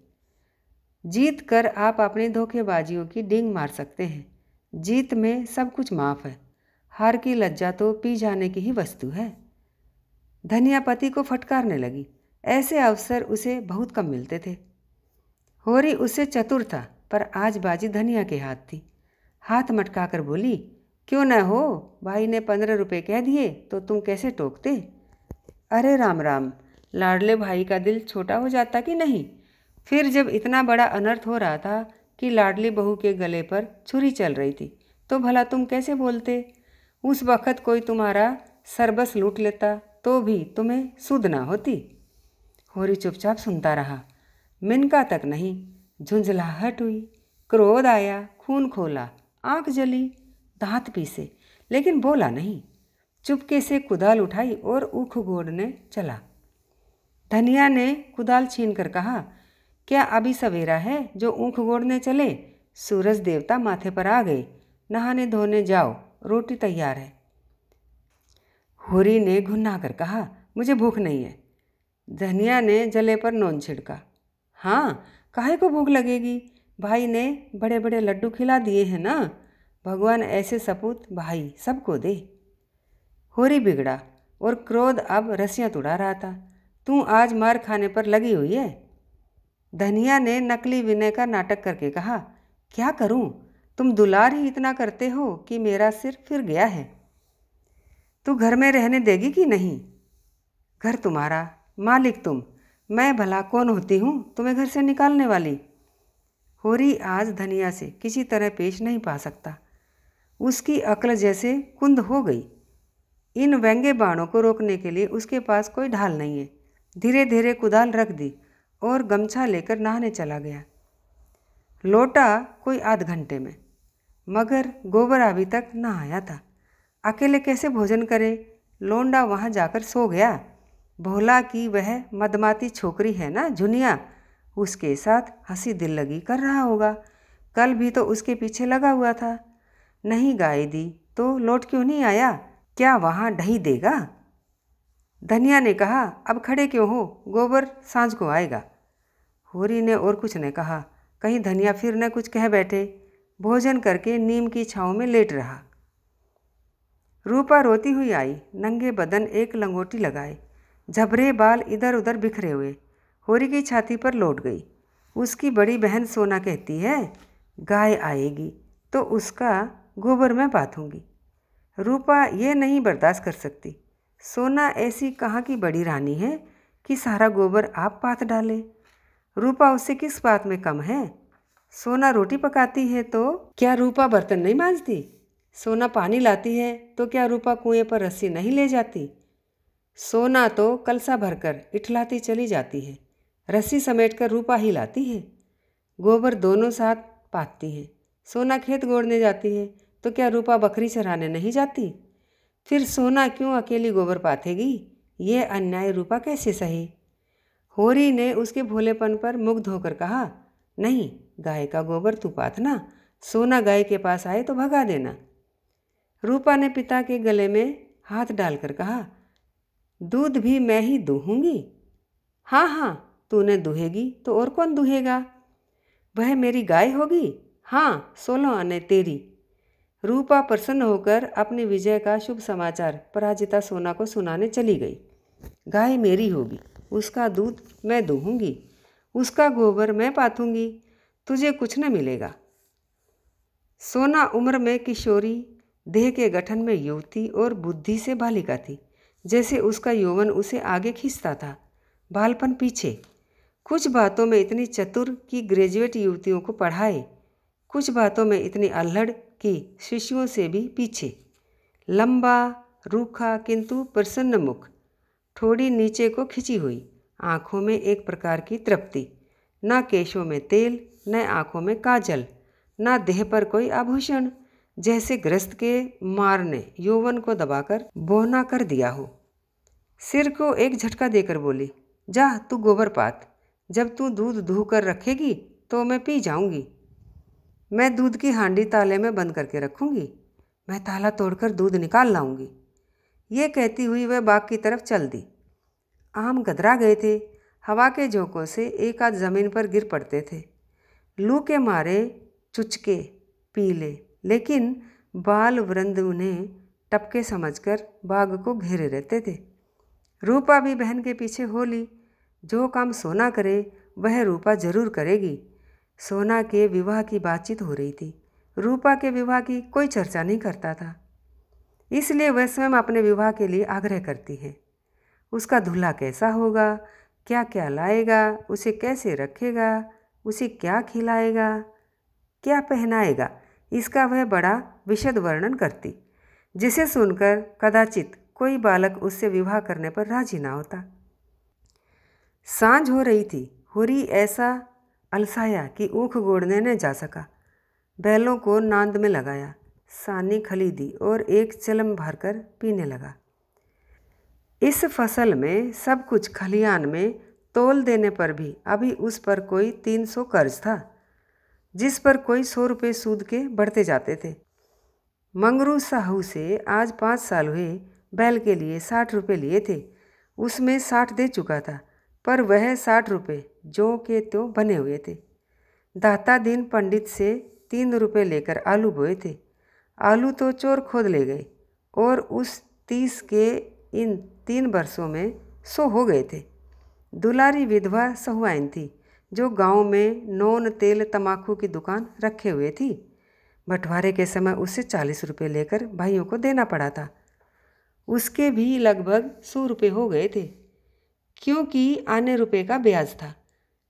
जीत कर आप अपने धोखेबाजियों की डिंग मार सकते हैं जीत में सब कुछ माफ है हार की लज्जा तो पी जाने की ही वस्तु है धनिया पति को फटकारने लगी ऐसे अवसर उसे बहुत कम मिलते थे होरी उससे चतुर था पर आज बाजी धनिया के हाथ थी हाथ मटकाकर बोली क्यों न हो भाई ने पंद्रह रुपये कह दिए तो तुम कैसे टोकते अरे राम राम लाडले भाई का दिल छोटा हो जाता कि नहीं फिर जब इतना बड़ा अनर्थ हो रहा था कि लाडली बहू के गले पर छुरी चल रही थी तो भला तुम कैसे बोलते उस वक़्त कोई तुम्हारा सरबस लूट लेता तो भी तुम्हें सुध ना होती होरी चुपचाप सुनता रहा मिनका तक नहीं झुंझलाहट हुई क्रोध आया खून खोला आंख जली दांत पीसे लेकिन बोला नहीं चुपके से कुदाल उठाई और ऊख गोड़ने चला धनिया ने कुदाल छीन कर कहा क्या अभी सवेरा है जो ऊँख गोड़ने चले सूरज देवता माथे पर आ गए नहाने धोने जाओ रोटी तैयार है होरी ने घुन्ना कर कहा मुझे भूख नहीं है धनिया ने जले पर नोन छिड़का हाँ काहे को भूख लगेगी भाई ने बड़े बड़े लड्डू खिला दिए हैं ना भगवान ऐसे सपूत भाई सबको दे होरी बिगड़ा और क्रोध अब रस्सियाँ तुड़ा रहा था तू आज मार खाने पर लगी हुई है धनिया ने नकली विनय का नाटक करके कहा क्या करूं तुम दुलार ही इतना करते हो कि मेरा सिर फिर गया है तू घर में रहने देगी कि नहीं घर तुम्हारा मालिक तुम मैं भला कौन होती हूँ तुम्हें घर से निकालने वाली होरी आज धनिया से किसी तरह पेश नहीं पा सकता उसकी अकल जैसे कुंद हो गई इन व्यंग्य बाणों को रोकने के लिए उसके पास कोई ढाल नहीं है धीरे धीरे कुदाल रख दी और गमछा लेकर नहाने चला गया लौटा कोई आध घंटे में मगर गोबर अभी तक न आया था अकेले कैसे भोजन करे लोंडा वहाँ जाकर सो गया भोला की वह मदमाती छोकरी है ना झुनिया उसके साथ हंसी दिल लगी कर रहा होगा कल भी तो उसके पीछे लगा हुआ था नहीं गाय दी तो लौट क्यों नहीं आया क्या वहाँ ढही देगा धनिया ने कहा अब खड़े क्यों हो गोबर सांझ को आएगा होरी ने और कुछ ने कहा कहीं धनिया फिर न कुछ कह बैठे भोजन करके नीम की छाँव में लेट रहा रूपा रोती हुई आई नंगे बदन एक लंगोटी लगाए झबरे बाल इधर उधर बिखरे हुए होरी की छाती पर लौट गई उसकी बड़ी बहन सोना कहती है गाय आएगी तो उसका गोबर में बांधूंगी रूपा ये नहीं बर्दाश्त कर सकती सोना ऐसी कहाँ की बड़ी रानी है कि सारा गोबर आप पाथ डाले रूपा उससे किस बात में कम है सोना रोटी पकाती है तो क्या रूपा बर्तन नहीं मांझती सोना पानी लाती है तो क्या रूपा कुएं पर रस्सी नहीं ले जाती सोना तो कलसा भरकर इठलाती चली जाती है रस्सी समेटकर रूपा ही लाती है गोबर दोनों साथ पाती हैं सोना खेत गोड़ने जाती है तो क्या रूपा बकरी चराने नहीं जाती फिर सोना क्यों अकेली गोबर पाथेगी ये अन्याय रूपा कैसे सही होरी ने उसके भोलेपन पर मुग्ध होकर कहा नहीं गाय का गोबर तू पाथना सोना गाय के पास आए तो भगा देना रूपा ने पिता के गले में हाथ डालकर कहा दूध भी मैं ही दूहूंगी हाँ हाँ तूने दूहेगी तो और कौन दूहेगा वह मेरी गाय होगी हाँ सोलो आने तेरी रूपा प्रसन्न होकर अपने विजय का शुभ समाचार पराजिता सोना को सुनाने चली गई गाय मेरी होगी उसका दूध मैं दूंगी उसका गोबर मैं पाथूंगी तुझे कुछ न मिलेगा सोना उम्र में किशोरी देह के गठन में युवती और बुद्धि से बालिका थी जैसे उसका यौवन उसे आगे खींचता था बालपन पीछे कुछ बातों में इतनी चतुर कि ग्रेजुएट युवतियों को पढ़ाए कुछ बातों में इतनी अल्हड़ के शिष्यों से भी पीछे लंबा रूखा किंतु प्रसन्न मुख थोड़ी नीचे को खिंची हुई आँखों में एक प्रकार की तृप्ति न केशों में तेल न आँखों में काजल न देह पर कोई आभूषण जैसे ग्रस्त के मार ने यौवन को दबाकर बोहना कर दिया हो सिर को एक झटका देकर बोली जा तू गोबर पात जब तू दूध कर रखेगी तो मैं पी जाऊंगी मैं दूध की हांडी ताले में बंद करके रखूँगी मैं ताला तोड़कर दूध निकाल लाऊंगी ये कहती हुई वह बाग की तरफ चल दी आम गदरा गए थे हवा के झोंकों से एक आध ज़मीन पर गिर पड़ते थे लू के मारे चुचके पीले लेकिन बाल वृंद उन्हें टपके समझकर बाघ को घेरे रहते थे रूपा भी बहन के पीछे हो ली जो काम सोना करे वह रूपा जरूर करेगी सोना के विवाह की बातचीत हो रही थी रूपा के विवाह की कोई चर्चा नहीं करता था इसलिए वह स्वयं अपने विवाह के लिए आग्रह करती है उसका दूल्हा कैसा होगा क्या क्या लाएगा उसे कैसे रखेगा उसे क्या खिलाएगा क्या पहनाएगा इसका वह बड़ा विशद वर्णन करती जिसे सुनकर कदाचित कोई बालक उससे विवाह करने पर राजी ना होता सांझ हो रही थी हुरी ऐसा अलसाया कि ऊख गोड़ने न जा सका बैलों को नांद में लगाया सानी खली दी और एक चलम भरकर पीने लगा इस फसल में सब कुछ खलियान में तोल देने पर भी अभी उस पर कोई तीन सौ कर्ज था जिस पर कोई सौ रुपये सूद के बढ़ते जाते थे मंगरू साहू से आज पाँच साल हुए बैल के लिए साठ रुपये लिए थे उसमें साठ दे चुका था पर वह साठ रुपये जो के त्यों बने हुए थे दाता दिन पंडित से तीन रुपए लेकर आलू बोए थे आलू तो चोर खोद ले गए और उस तीस के इन तीन वर्षों में सो हो गए थे दुलारी विधवा सहुआइन थी जो गांव में नोन तेल तमाकू की दुकान रखे हुए थी बंटवारे के समय उसे चालीस रुपये लेकर भाइयों को देना पड़ा था उसके भी लगभग सौ रुपये हो गए थे क्योंकि आने रुपये का ब्याज था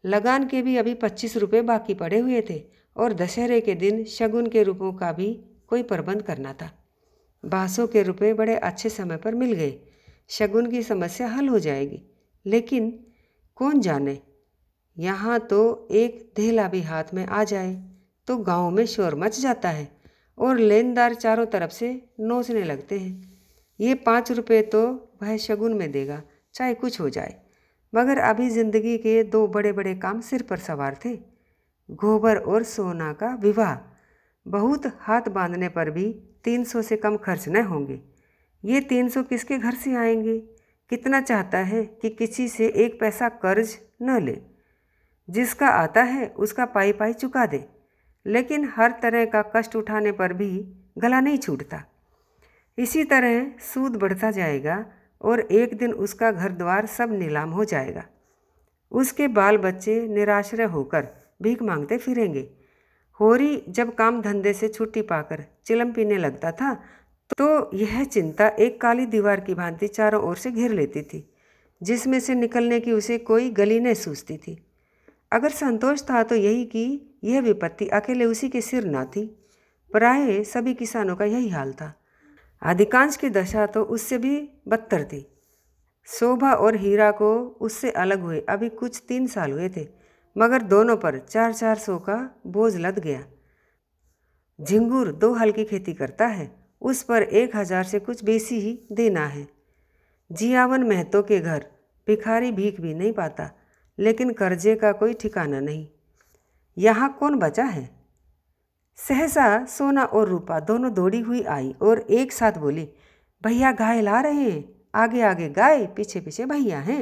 लगान के भी अभी पच्चीस रुपये बाकी पड़े हुए थे और दशहरे के दिन शगुन के रूपों का भी कोई प्रबंध करना था बाँसों के रुपये बड़े अच्छे समय पर मिल गए शगुन की समस्या हल हो जाएगी लेकिन कौन जाने यहाँ तो एक धेला भी हाथ में आ जाए तो गांव में शोर मच जाता है और लेनदार चारों तरफ से नोचने लगते हैं ये पाँच रुपये तो वह शगुन में देगा चाहे कुछ हो जाए मगर अभी जिंदगी के दो बड़े बड़े काम सिर पर सवार थे गोबर और सोना का विवाह बहुत हाथ बांधने पर भी तीन सौ से कम खर्च न होंगे ये तीन सौ किसके घर से आएंगे कितना चाहता है कि किसी से एक पैसा कर्ज न ले जिसका आता है उसका पाई पाई चुका दे लेकिन हर तरह का कष्ट उठाने पर भी गला नहीं छूटता इसी तरह सूद बढ़ता जाएगा और एक दिन उसका घर द्वार सब नीलाम हो जाएगा उसके बाल बच्चे निराश्रय होकर भीख मांगते फिरेंगे होरी जब काम धंधे से छुट्टी पाकर चिलम पीने लगता था तो यह चिंता एक काली दीवार की भांति चारों ओर से घेर लेती थी जिसमें से निकलने की उसे कोई गली नहीं सूझती थी अगर संतोष था तो यही कि यह विपत्ति अकेले उसी के सिर न थी प्राय सभी किसानों का यही हाल था अधिकांश की दशा तो उससे भी बदतर थी शोभा और हीरा को उससे अलग हुए अभी कुछ तीन साल हुए थे मगर दोनों पर चार चार सौ का बोझ लद गया झिंगूर दो हल की खेती करता है उस पर एक हजार से कुछ बेसी ही देना है जियावन महतो के घर भिखारी भीख भी नहीं पाता लेकिन कर्जे का कोई ठिकाना नहीं यहाँ कौन बचा है सहसा सोना और रूपा दोनों दौड़ी हुई आई और एक साथ बोली भैया गाय ला रहे हैं आगे आगे गाय पीछे पीछे भैया हैं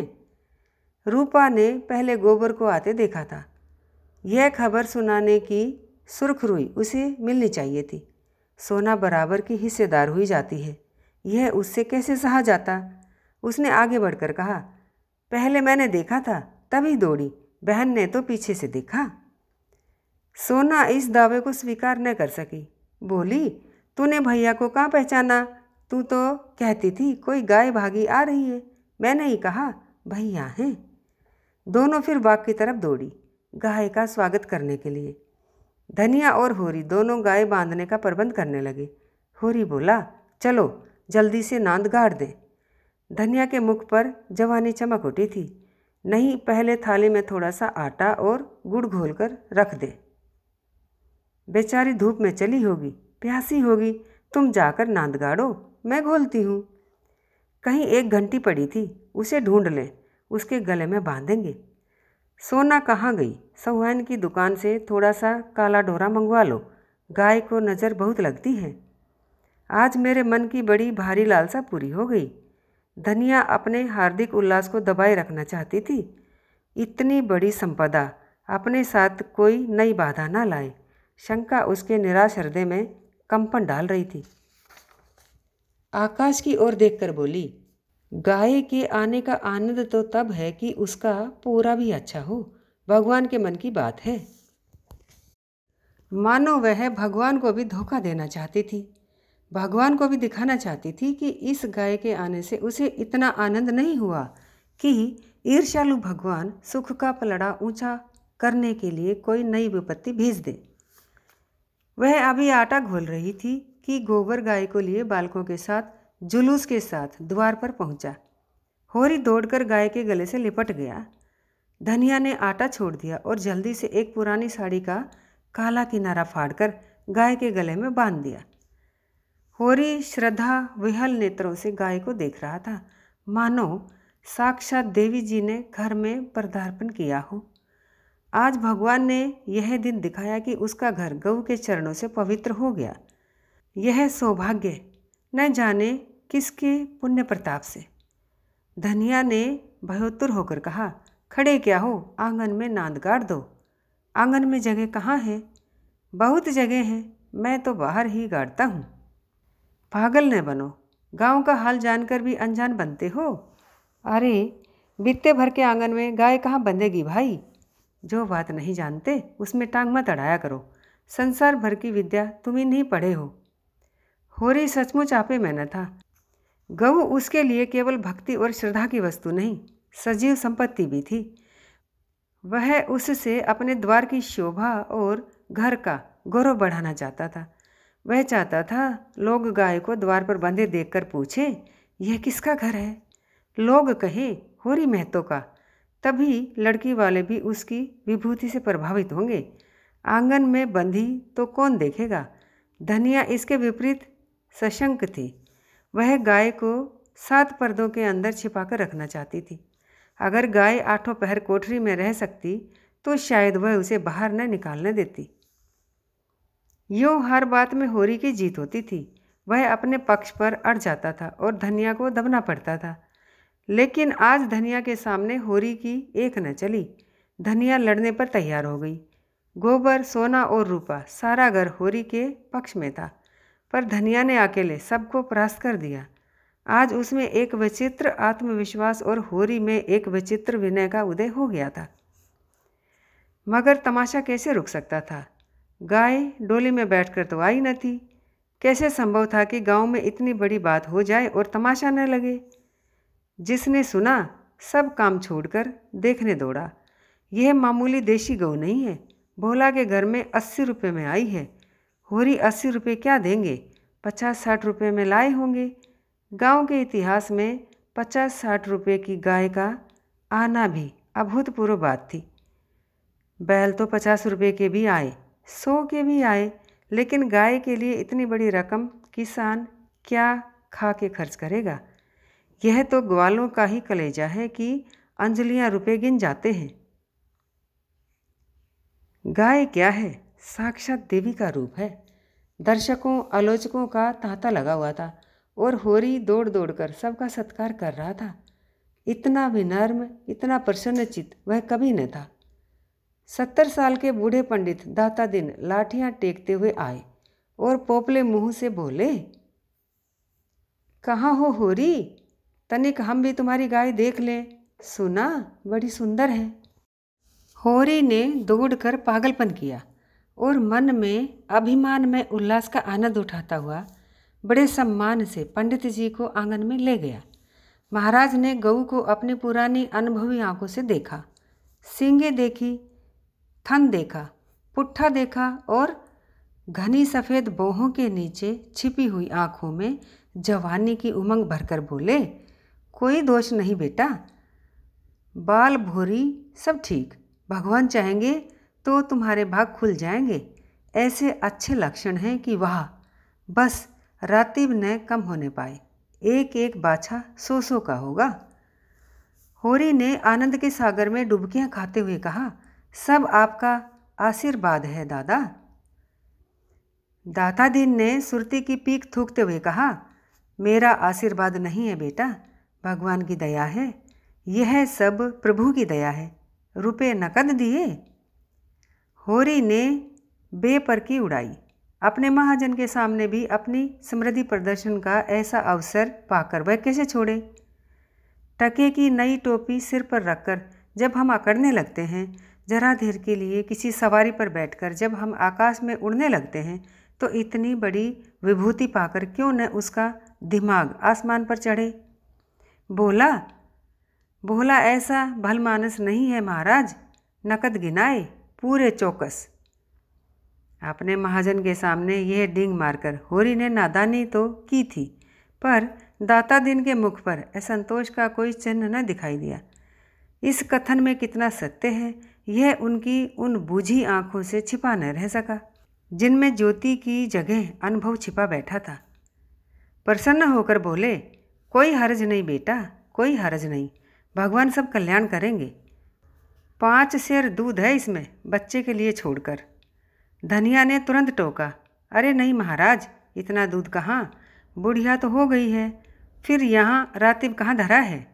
रूपा ने पहले गोबर को आते देखा था यह खबर सुनाने की सुर्ख रुई उसे मिलनी चाहिए थी सोना बराबर की हिस्सेदार हुई जाती है यह उससे कैसे सहा जाता उसने आगे बढ़कर कहा पहले मैंने देखा था तभी दौड़ी बहन ने तो पीछे से देखा सोना इस दावे को स्वीकार न कर सकी बोली तूने भैया को कहाँ पहचाना तू तो कहती थी कोई गाय भागी आ रही है मैंने ही कहा भैया हैं दोनों फिर बाग की तरफ दौड़ी गाय का स्वागत करने के लिए धनिया और होरी दोनों गाय बांधने का प्रबंध करने लगे होरी बोला चलो जल्दी से नांद गाड़ दें धनिया के मुख पर जवानी चमक उठी थी नहीं पहले थाली में थोड़ा सा आटा और गुड़ घोल कर रख दे बेचारी धूप में चली होगी प्यासी होगी तुम जाकर नांद गाड़ो मैं घोलती हूँ कहीं एक घंटी पड़ी थी उसे ढूंढ लें उसके गले में बांधेंगे सोना कहाँ गई सौहैन की दुकान से थोड़ा सा काला डोरा मंगवा लो गाय को नज़र बहुत लगती है आज मेरे मन की बड़ी भारी लालसा पूरी हो गई धनिया अपने हार्दिक उल्लास को दबाए रखना चाहती थी इतनी बड़ी संपदा अपने साथ कोई नई बाधा ना लाए शंका उसके निराश हृदय में कंपन डाल रही थी आकाश की ओर देखकर बोली गाय के आने का आनंद तो तब है कि उसका पूरा भी अच्छा हो भगवान के मन की बात है मानो वह भगवान को भी धोखा देना चाहती थी भगवान को भी दिखाना चाहती थी कि इस गाय के आने से उसे इतना आनंद नहीं हुआ कि ईर्ष्यालु भगवान सुख का पलड़ा ऊंचा करने के लिए कोई नई विपत्ति भेज दे वह अभी आटा घोल रही थी कि गोबर गाय को लिए बालकों के साथ जुलूस के साथ द्वार पर पहुंचा। होरी दौड़कर गाय के गले से लिपट गया धनिया ने आटा छोड़ दिया और जल्दी से एक पुरानी साड़ी का काला किनारा फाड़कर गाय के गले में बांध दिया होरी श्रद्धा विहल नेत्रों से गाय को देख रहा था मानो साक्षात देवी जी ने घर में पदार्पण किया हो आज भगवान ने यह दिन दिखाया कि उसका घर गऊ के चरणों से पवित्र हो गया यह सौभाग्य न जाने किसके पुण्य प्रताप से धनिया ने भयोत्तर होकर कहा खड़े क्या हो आंगन में नांद गाड़ दो आंगन में जगह कहाँ है बहुत जगह है मैं तो बाहर ही गाड़ता हूँ पागल न बनो गांव का हाल जानकर भी अनजान बनते हो अरे बीते भर के आंगन में गाय कहाँ बंधेगी भाई जो बात नहीं जानते उसमें टांग मत अड़ाया करो संसार भर की विद्या तुम ही नहीं पढ़े हो होरी सचमुच आपे मैंने था गऊ उसके लिए केवल भक्ति और श्रद्धा की वस्तु नहीं सजीव संपत्ति भी थी वह उससे अपने द्वार की शोभा और घर का गौरव बढ़ाना चाहता था वह चाहता था लोग गाय को द्वार पर बंधे देखकर पूछे यह किसका घर है लोग कहें होरी महतो का तभी लड़की वाले भी उसकी विभूति से प्रभावित होंगे आंगन में बंधी तो कौन देखेगा धनिया इसके विपरीत सशंक थी वह गाय को सात पर्दों के अंदर छिपा कर रखना चाहती थी अगर गाय आठों पहर कोठरी में रह सकती तो शायद वह उसे बाहर न निकालने देती यो हर बात में होरी की जीत होती थी वह अपने पक्ष पर अड़ जाता था और धनिया को दबना पड़ता था लेकिन आज धनिया के सामने होरी की एक न चली धनिया लड़ने पर तैयार हो गई गोबर सोना और रूपा सारा घर होरी के पक्ष में था पर धनिया ने अकेले सबको परास्त कर दिया आज उसमें एक विचित्र आत्मविश्वास और होरी में एक विचित्र विनय का उदय हो गया था मगर तमाशा कैसे रुक सकता था गाय डोली में बैठकर तो आई न थी कैसे संभव था कि गांव में इतनी बड़ी बात हो जाए और तमाशा न लगे जिसने सुना सब काम छोड़कर देखने दौड़ा यह मामूली देशी गौ नहीं है भोला के घर में अस्सी रुपये में आई है होरी अस्सी रुपये क्या देंगे पचास साठ रुपये में लाए होंगे गांव के इतिहास में पचास साठ रुपये की गाय का आना भी अभूतपूर्व बात थी बैल तो पचास रुपये के भी आए सौ के भी आए लेकिन गाय के लिए इतनी बड़ी रकम किसान क्या खा के खर्च करेगा यह तो ग्वालों का ही कलेजा है कि अंजलियां रुपए गिन जाते हैं गाय क्या है साक्षात देवी का रूप है दर्शकों आलोचकों का तांता लगा हुआ था और होरी दौड़ दौड़ कर सबका सत्कार कर रहा था इतना विनर्म इतना प्रसन्नचित वह कभी न था सत्तर साल के बूढ़े पंडित दाता दिन लाठियां टेकते हुए आए और पोपले मुंह से बोले कहाँ हो होरी तनिक हम भी तुम्हारी गाय देख लें सुना बड़ी सुंदर है होरी ने दौड़ कर पागलपन किया और मन में अभिमान में उल्लास का आनंद उठाता हुआ बड़े सम्मान से पंडित जी को आंगन में ले गया महाराज ने गऊ को अपनी पुरानी अनुभवी आंखों से देखा सींगे देखी थन देखा पुट्ठा देखा और घनी सफ़ेद बोहों के नीचे छिपी हुई आंखों में जवानी की उमंग भरकर बोले कोई दोष नहीं बेटा बाल भोरी सब ठीक भगवान चाहेंगे तो तुम्हारे भाग खुल जाएंगे ऐसे अच्छे लक्षण हैं कि वाह बस रातिब न कम होने पाए एक एक बाछा सो सौ का होगा होरी ने आनंद के सागर में डुबकियां खाते हुए कहा सब आपका आशीर्वाद है दादा दाता दीन ने सुरती की पीक थूकते हुए कहा मेरा आशीर्वाद नहीं है बेटा भगवान की दया है यह सब प्रभु की दया है रुपए नकद दिए होरी ने बेपर की उड़ाई अपने महाजन के सामने भी अपनी समृद्धि प्रदर्शन का ऐसा अवसर पाकर वह कैसे छोड़े टके की नई टोपी सिर पर रखकर जब हम अकड़ने लगते हैं जरा देर के लिए किसी सवारी पर बैठकर जब हम आकाश में उड़ने लगते हैं तो इतनी बड़ी विभूति पाकर क्यों न उसका दिमाग आसमान पर चढ़े बोला बोला ऐसा भलमानस नहीं है महाराज नकद गिनाए पूरे चौकस अपने महाजन के सामने यह डिंग मारकर होरी ने नादानी तो की थी पर दाता दिन के मुख पर असंतोष का कोई चिन्ह न दिखाई दिया इस कथन में कितना सत्य है यह उनकी उन बूझी आंखों से छिपा न रह सका जिनमें ज्योति की जगह अनुभव छिपा बैठा था प्रसन्न होकर बोले कोई हर्ज नहीं बेटा कोई हर्ज नहीं भगवान सब कल्याण करेंगे पाँच शेर दूध है इसमें बच्चे के लिए छोड़कर धनिया ने तुरंत टोका अरे नहीं महाराज इतना दूध कहाँ बुढ़िया तो हो गई है फिर यहाँ रातिब कहाँ धरा है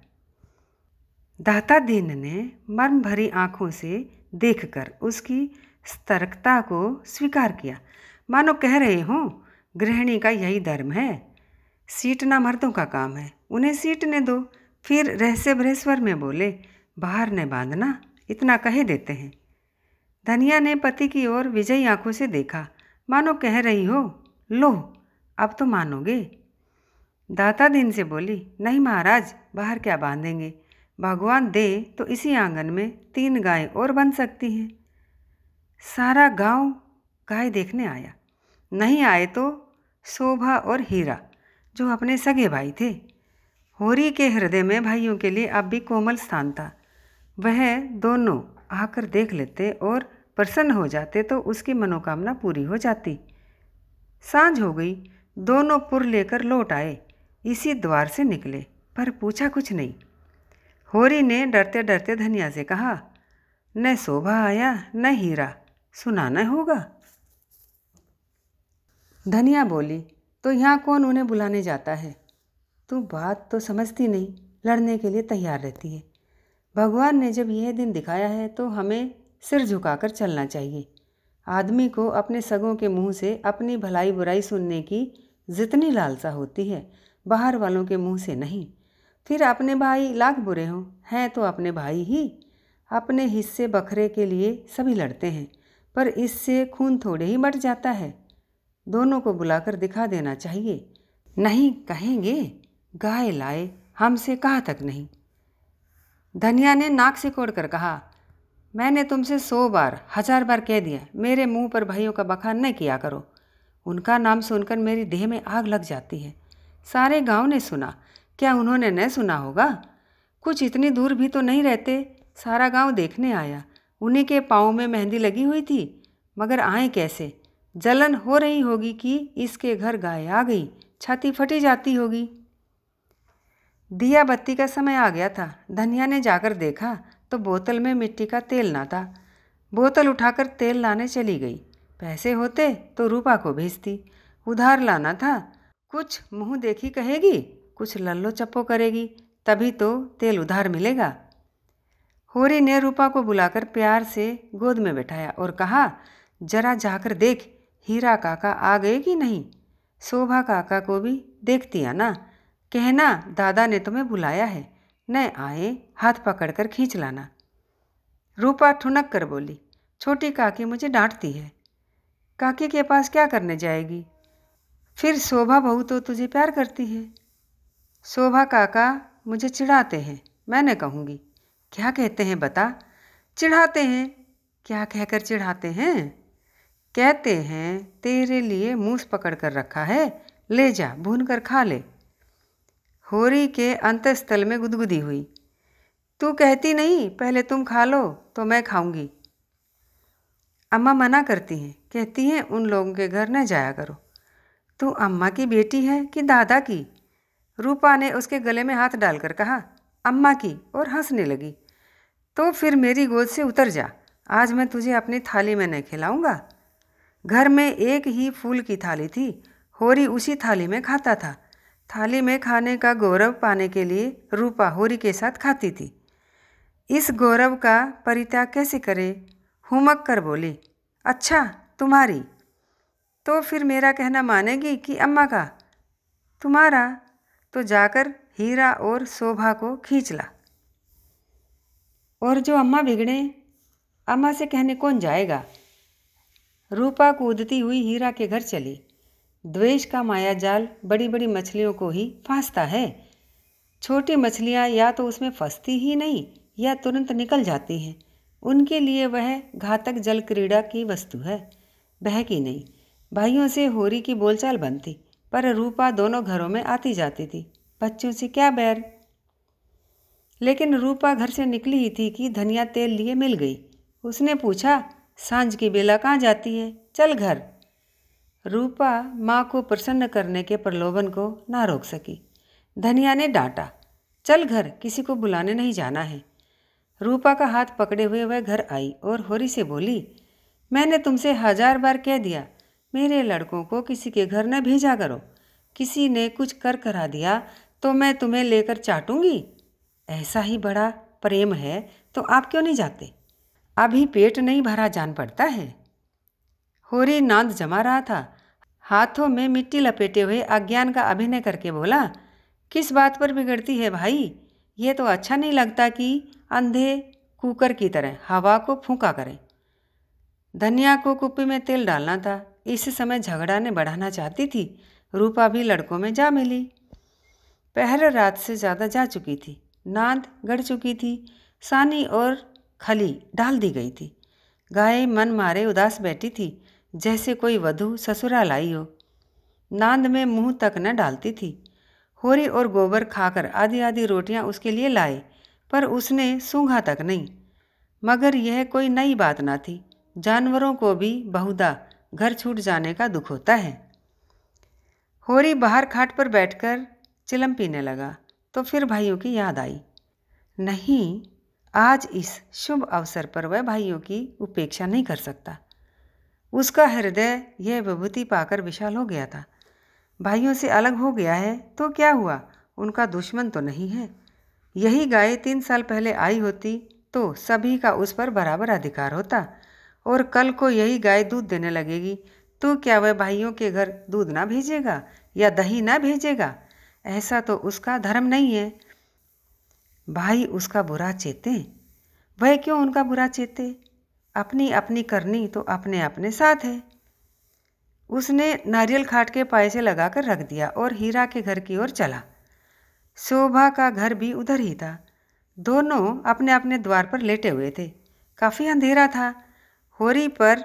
दाता दीन ने मर्म भरी आँखों से देखकर उसकी सतर्कता को स्वीकार किया मानो कह रहे हों गृहिणी का यही धर्म है सीटना मर्दों का काम है उन्हें सीटने दो फिर रहस्य भरेश्वर में बोले बाहर ने बांधना इतना कहे देते हैं धनिया ने पति की ओर विजयी आंखों से देखा मानो कह रही हो लो अब तो मानोगे दाता दिन से बोली नहीं महाराज बाहर क्या बांधेंगे भगवान दे तो इसी आंगन में तीन गायें और बन सकती हैं सारा गांव गाय देखने आया नहीं आए तो शोभा और हीरा जो अपने सगे भाई थे होरी के हृदय में भाइयों के लिए अब भी कोमल स्थान था वह दोनों आकर देख लेते और प्रसन्न हो जाते तो उसकी मनोकामना पूरी हो जाती सांझ हो गई दोनों पुर लेकर लौट आए इसी द्वार से निकले पर पूछा कुछ नहीं होरी ने डरते डरते धनिया से कहा न शोभा आया न हीरा सुनाना होगा धनिया बोली तो यहाँ कौन उन्हें बुलाने जाता है तू बात तो समझती नहीं लड़ने के लिए तैयार रहती है भगवान ने जब यह दिन दिखाया है तो हमें सिर झुकाकर चलना चाहिए आदमी को अपने सगों के मुंह से अपनी भलाई बुराई सुनने की जितनी लालसा होती है बाहर वालों के मुंह से नहीं फिर अपने भाई लाख बुरे हों हैं तो अपने भाई ही अपने हिस्से बखरे के लिए सभी लड़ते हैं पर इससे खून थोड़े ही बट जाता है दोनों को बुलाकर दिखा देना चाहिए नहीं कहेंगे गाय लाए हमसे कहा तक नहीं धनिया ने नाक से कोड़ कर कहा मैंने तुमसे सौ बार हजार बार कह दिया मेरे मुंह पर भाइयों का बखान नहीं किया करो उनका नाम सुनकर मेरी देह में आग लग जाती है सारे गांव ने सुना क्या उन्होंने न सुना होगा कुछ इतनी दूर भी तो नहीं रहते सारा गांव देखने आया उन्हीं के पाँव में मेहंदी लगी हुई थी मगर आए कैसे जलन हो रही होगी कि इसके घर गाय आ गई छाती फटी जाती होगी दिया बत्ती का समय आ गया था धनिया ने जाकर देखा तो बोतल में मिट्टी का तेल ना था बोतल उठाकर तेल लाने चली गई पैसे होते तो रूपा को भेजती उधार लाना था कुछ मुंह देखी कहेगी कुछ लल्लो चप्पो करेगी तभी तो तेल उधार मिलेगा होरी ने रूपा को बुलाकर प्यार से गोद में बैठाया और कहा जरा जाकर देख हीरा काका आ गए कि नहीं शोभा काका को भी दिया ना कहना दादा ने तुम्हें बुलाया है न आए हाथ पकड़कर खींच लाना रूपा ठुनक कर बोली छोटी काकी मुझे डांटती है काकी के पास क्या करने जाएगी फिर शोभा बहू तो तुझे प्यार करती है शोभा काका मुझे चिढ़ाते हैं मैंने कहूँगी क्या कहते हैं बता चिढ़ाते हैं क्या कहकर चिढ़ाते हैं कहते हैं तेरे लिए मूस पकड़ कर रखा है ले जा भून कर खा ले होरी के अंतस्थल में गुदगुदी हुई तू कहती नहीं पहले तुम खा लो तो मैं खाऊंगी अम्मा मना करती हैं कहती हैं उन लोगों के घर न जाया करो तू अम्मा की बेटी है कि दादा की रूपा ने उसके गले में हाथ डालकर कहा अम्मा की और हंसने लगी तो फिर मेरी गोद से उतर जा आज मैं तुझे अपनी थाली में नहीं खिलाऊंगा घर में एक ही फूल की थाली थी होरी उसी थाली में खाता था थाली में खाने का गौरव पाने के लिए रूपा होरी के साथ खाती थी इस गौरव का परित्याग कैसे करे हुमक कर बोली अच्छा तुम्हारी तो फिर मेरा कहना मानेगी कि अम्मा का तुम्हारा तो जाकर हीरा और शोभा को खींच ला और जो अम्मा बिगड़े अम्मा से कहने कौन जाएगा रूपा कूदती हुई हीरा के घर चली द्वेष का माया जाल बड़ी बड़ी मछलियों को ही फांसता है छोटी मछलियाँ या तो उसमें फंसती ही नहीं या तुरंत निकल जाती हैं उनके लिए वह घातक जल क्रीड़ा की वस्तु है बह की नहीं भाइयों से होरी की बोलचाल बनती पर रूपा दोनों घरों में आती जाती थी बच्चों से क्या बैर लेकिन रूपा घर से निकली ही थी कि धनिया तेल लिए मिल गई उसने पूछा सांझ की बेला कहाँ जाती है चल घर रूपा माँ को प्रसन्न करने के प्रलोभन को ना रोक सकी धनिया ने डांटा चल घर किसी को बुलाने नहीं जाना है रूपा का हाथ पकड़े हुए वह घर आई और होरी से बोली मैंने तुमसे हजार बार कह दिया मेरे लड़कों को किसी के घर न भेजा करो किसी ने कुछ कर करा दिया तो मैं तुम्हें लेकर चाटूंगी ऐसा ही बड़ा प्रेम है तो आप क्यों नहीं जाते अभी पेट नहीं भरा जान पड़ता है होरी नांद जमा रहा था हाथों में मिट्टी लपेटे हुए अज्ञान का अभिनय करके बोला किस बात पर बिगड़ती है भाई ये तो अच्छा नहीं लगता कि अंधे कुकर की तरह हवा को फूका करें धनिया को कुप्पी में तेल डालना था इस समय झगड़ा ने बढ़ाना चाहती थी रूपा भी लड़कों में जा मिली पहले रात से ज़्यादा जा चुकी थी नांद गढ़ चुकी थी सानी और खली डाल दी गई थी गाय मन मारे उदास बैठी थी जैसे कोई वधु ससुराल आई हो नांद में मुंह तक न डालती थी होरी और गोबर खाकर आधी आधी रोटियां उसके लिए लाए पर उसने सूंघा तक नहीं मगर यह कोई नई बात ना थी जानवरों को भी बहुधा घर छूट जाने का दुख होता है होरी बाहर खाट पर बैठकर चिलम पीने लगा तो फिर भाइयों की याद आई नहीं आज इस शुभ अवसर पर वह भाइयों की उपेक्षा नहीं कर सकता उसका हृदय यह विभूति पाकर विशाल हो गया था भाइयों से अलग हो गया है तो क्या हुआ उनका दुश्मन तो नहीं है यही गाय तीन साल पहले आई होती तो सभी का उस पर बराबर अधिकार होता और कल को यही गाय दूध देने लगेगी तो क्या वह भाइयों के घर दूध ना भेजेगा या दही ना भेजेगा ऐसा तो उसका धर्म नहीं है भाई उसका बुरा चेते वह क्यों उनका बुरा चेते अपनी अपनी करनी तो अपने अपने साथ है उसने नारियल खाट के पाए से लगाकर रख दिया और हीरा के घर की ओर चला शोभा का घर भी उधर ही था दोनों अपने अपने द्वार पर लेटे हुए थे काफ़ी अंधेरा था होरी पर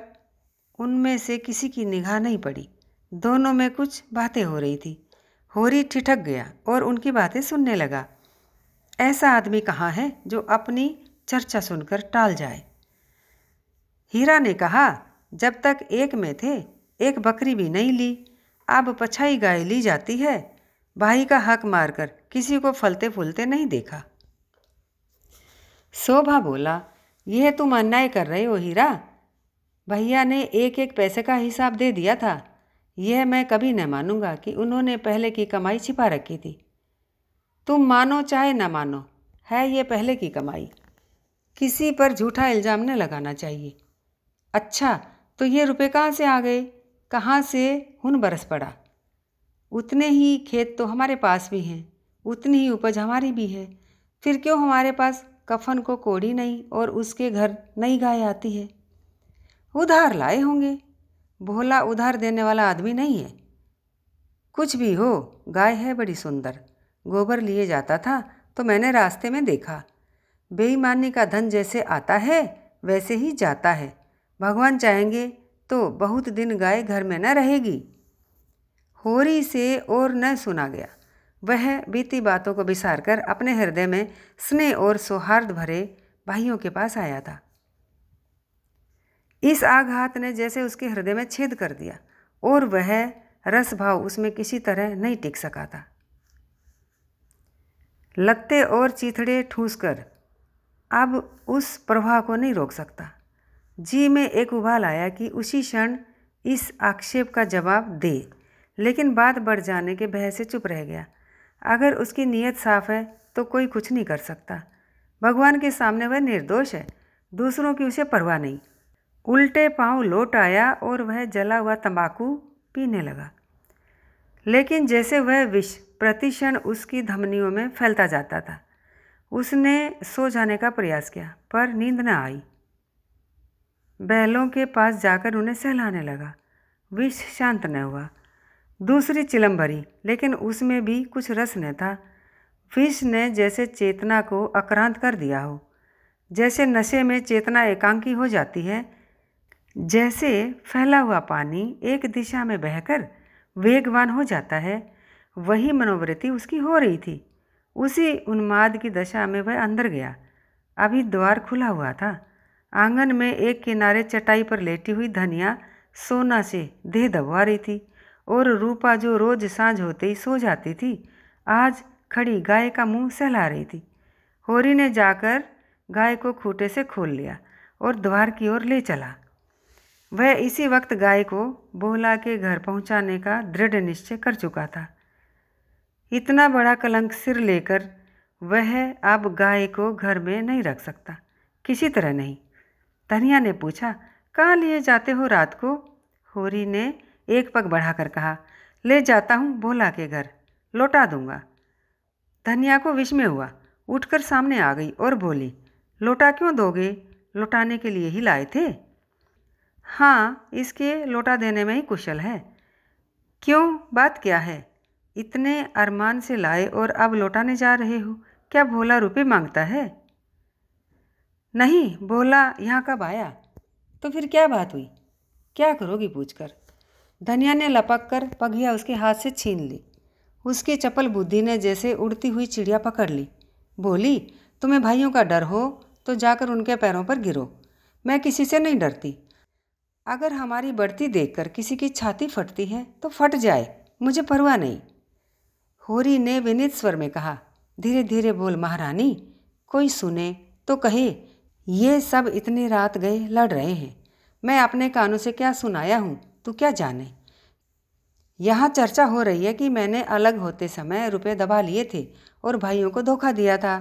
उनमें से किसी की निगाह नहीं पड़ी दोनों में कुछ बातें हो रही थी होरी ठिठक गया और उनकी बातें सुनने लगा ऐसा आदमी कहाँ है जो अपनी चर्चा सुनकर टाल जाए हीरा ने कहा जब तक एक में थे एक बकरी भी नहीं ली अब पछाई गाय ली जाती है भाई का हक मारकर किसी को फलते फूलते नहीं देखा शोभा बोला यह तुम अन्याय कर रहे हो हीरा भैया ने एक एक पैसे का हिसाब दे दिया था यह मैं कभी न मानूंगा कि उन्होंने पहले की कमाई छिपा रखी थी तुम मानो चाहे ना मानो है ये पहले की कमाई किसी पर झूठा इल्ज़ाम न लगाना चाहिए अच्छा तो ये रुपए कहाँ से आ गए कहाँ से हुन बरस पड़ा उतने ही खेत तो हमारे पास भी हैं उतनी ही उपज हमारी भी है फिर क्यों हमारे पास कफन को कोड़ी नहीं और उसके घर नई गाय आती है उधार लाए होंगे भोला उधार देने वाला आदमी नहीं है कुछ भी हो गाय है बड़ी सुंदर गोबर लिए जाता था तो मैंने रास्ते में देखा बेईमानी का धन जैसे आता है वैसे ही जाता है भगवान चाहेंगे तो बहुत दिन गाय घर में न रहेगी होरी से और न सुना गया वह बीती बातों को विसार कर अपने हृदय में स्नेह और सौहार्द भरे भाइयों के पास आया था इस आघात ने जैसे उसके हृदय में छेद कर दिया और वह रस भाव उसमें किसी तरह नहीं टिक सका था लगते और चीथड़े कर अब उस प्रवाह को नहीं रोक सकता जी में एक उबाल आया कि उसी क्षण इस आक्षेप का जवाब दे लेकिन बात बढ़ जाने के भय से चुप रह गया अगर उसकी नीयत साफ है तो कोई कुछ नहीं कर सकता भगवान के सामने वह निर्दोष है दूसरों की उसे परवाह नहीं उल्टे पांव लौट आया और वह जला हुआ तंबाकू पीने लगा लेकिन जैसे वह विष प्रतिक्षण उसकी धमनियों में फैलता जाता था उसने सो जाने का प्रयास किया पर नींद न आई बैलों के पास जाकर उन्हें सहलाने लगा विष शांत न हुआ दूसरी चिलम भरी लेकिन उसमें भी कुछ रस न था विष ने जैसे चेतना को अक्रांत कर दिया हो जैसे नशे में चेतना एकांकी हो जाती है जैसे फैला हुआ पानी एक दिशा में बहकर वेगवान हो जाता है वही मनोवृत्ति उसकी हो रही थी उसी उन्माद की दशा में वह अंदर गया अभी द्वार खुला हुआ था आंगन में एक किनारे चटाई पर लेटी हुई धनिया सोना से देह दबवा रही थी और रूपा जो रोज सांझ होते ही सो जाती थी आज खड़ी गाय का मुंह सहला रही थी होरी ने जाकर गाय को खूटे से खोल लिया और द्वार की ओर ले चला वह इसी वक्त गाय को बोहला के घर पहुंचाने का दृढ़ निश्चय कर चुका था इतना बड़ा कलंक सिर लेकर वह अब गाय को घर में नहीं रख सकता किसी तरह नहीं धनिया ने पूछा कहाँ लिए जाते हो रात को होरी ने एक पग बढ़ाकर कहा ले जाता हूँ भोला के घर लौटा दूंगा धनिया को विषमय हुआ उठकर सामने आ गई और बोली लौटा क्यों दोगे लौटाने के लिए ही लाए थे हाँ इसके लौटा देने में ही कुशल है क्यों बात क्या है इतने अरमान से लाए और अब लौटाने जा रहे हो क्या भोला रुपये मांगता है नहीं भोला यहाँ कब आया तो फिर क्या बात हुई क्या करोगी पूछकर धनिया ने लपक कर पगिया उसके हाथ से छीन ली उसकी चपल बुद्धि ने जैसे उड़ती हुई चिड़िया पकड़ ली बोली तुम्हें भाइयों का डर हो तो जाकर उनके पैरों पर गिरो मैं किसी से नहीं डरती अगर हमारी बढ़ती देखकर किसी की छाती फटती है तो फट जाए मुझे परवाह नहीं होरी ने विनीत स्वर में कहा धीरे धीरे बोल महारानी कोई सुने तो कहे ये सब इतनी रात गए लड़ रहे हैं मैं अपने कानों से क्या सुनाया हूँ तू क्या जाने यहाँ चर्चा हो रही है कि मैंने अलग होते समय रुपए दबा लिए थे और भाइयों को धोखा दिया था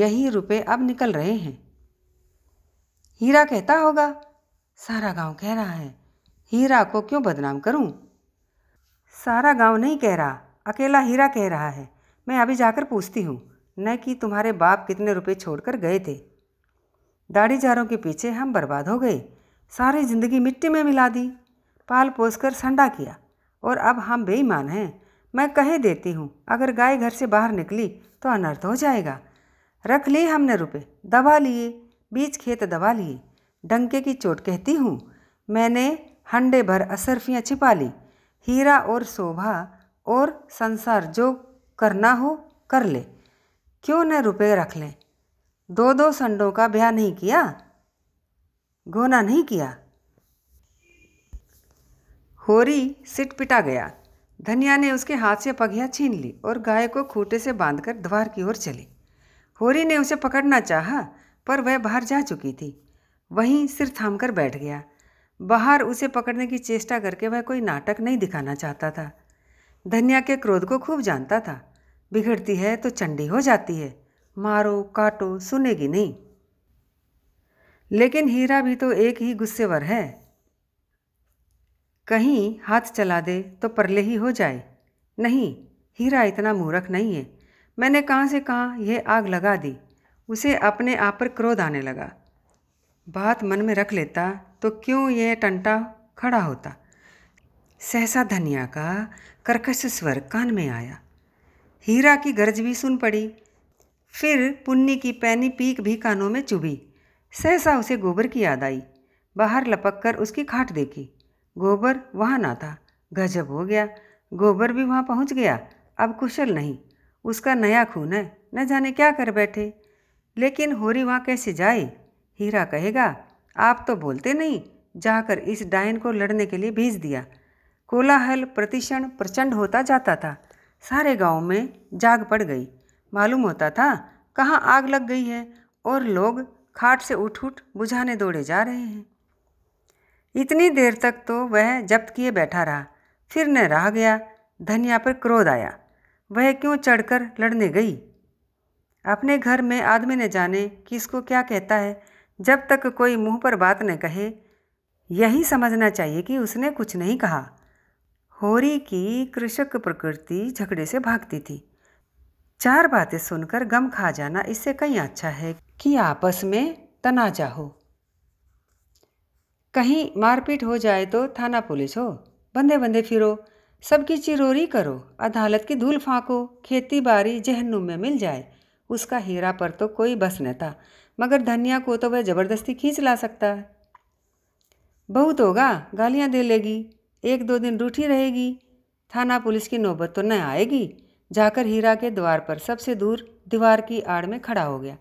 यही रुपए अब निकल रहे हैं हीरा कहता होगा सारा गांव कह रहा है हीरा को क्यों बदनाम करूं? सारा गांव नहीं कह रहा अकेला हीरा कह रहा है मैं अभी जाकर पूछती हूँ न कि तुम्हारे बाप कितने रुपए छोड़कर गए थे दाढ़ी जारों के पीछे हम बर्बाद हो गए सारी ज़िंदगी मिट्टी में मिला दी पाल पोस कर संडा किया और अब हम बेईमान हैं मैं कहे देती हूँ अगर गाय घर से बाहर निकली तो अनर्थ हो जाएगा रख लिए हमने रुपए दबा लिए बीज खेत दबा लिए डंके की चोट कहती हूँ मैंने हंडे भर असरफियाँ छिपा ली हीरा और शोभा और संसार जो करना हो कर ले क्यों न रुपए रख लें दो दो संडों का ब्याह नहीं किया घोना नहीं किया होरी सिट पिटा गया धनिया ने उसके हाथ से पगिया छीन ली और गाय को खूटे से बांधकर द्वार की ओर चली होरी ने उसे पकड़ना चाहा पर वह बाहर जा चुकी थी वहीं सिर थाम कर बैठ गया बाहर उसे पकड़ने की चेष्टा करके वह कोई नाटक नहीं दिखाना चाहता था धनिया के क्रोध को खूब जानता था बिगड़ती है तो चंडी हो जाती है मारो काटो सुनेगी नहीं लेकिन हीरा भी तो एक ही गुस्सेवर है कहीं हाथ चला दे तो परले ही हो जाए नहीं हीरा इतना मूर्ख नहीं है मैंने कहाँ से कहाँ यह आग लगा दी उसे अपने आप पर क्रोध आने लगा बात मन में रख लेता तो क्यों यह टंटा खड़ा होता सहसा धनिया का कर्कश स्वर कान में आया हीरा की गरज भी सुन पड़ी फिर पुन्नी की पैनी पीक भी कानों में चुभी सहसा उसे गोबर की याद आई बाहर लपक कर उसकी खाट देखी गोबर वहाँ ना था गजब हो गया गोबर भी वहाँ पहुँच गया अब कुशल नहीं उसका नया खून है न जाने क्या कर बैठे लेकिन होरी वहाँ कैसे जाए हीरा कहेगा आप तो बोलते नहीं जाकर इस डायन को लड़ने के लिए भेज दिया कोलाहल प्रतिक्षण प्रचंड होता जाता था सारे गांव में जाग पड़ गई मालूम होता था कहाँ आग लग गई है और लोग खाट से उठ उठ बुझाने दौड़े जा रहे हैं इतनी देर तक तो वह जब्त किए बैठा रहा फिर न रह गया धनिया पर क्रोध आया वह क्यों चढ़कर लड़ने गई अपने घर में आदमी ने जाने किसको क्या कहता है जब तक कोई मुंह पर बात न कहे यही समझना चाहिए कि उसने कुछ नहीं कहा होरी की कृषक प्रकृति झगड़े से भागती थी चार बातें सुनकर गम खा जाना इससे कहीं अच्छा है कि आपस में तनाजा हो कहीं मारपीट हो जाए तो थाना पुलिस हो बंदे बंदे फिरो सबकी चिरोरी करो अदालत की धूल फाँको खेती बाड़ी जहनुम में मिल जाए उसका हीरा पर तो कोई बस न था मगर धनिया को तो वह ज़बरदस्ती खींच ला सकता है बहुत होगा गालियां दे लेगी एक दो दिन रूठी रहेगी थाना पुलिस की नौबत तो न आएगी जाकर हीरा के द्वार पर सबसे दूर दीवार की आड़ में खड़ा हो गया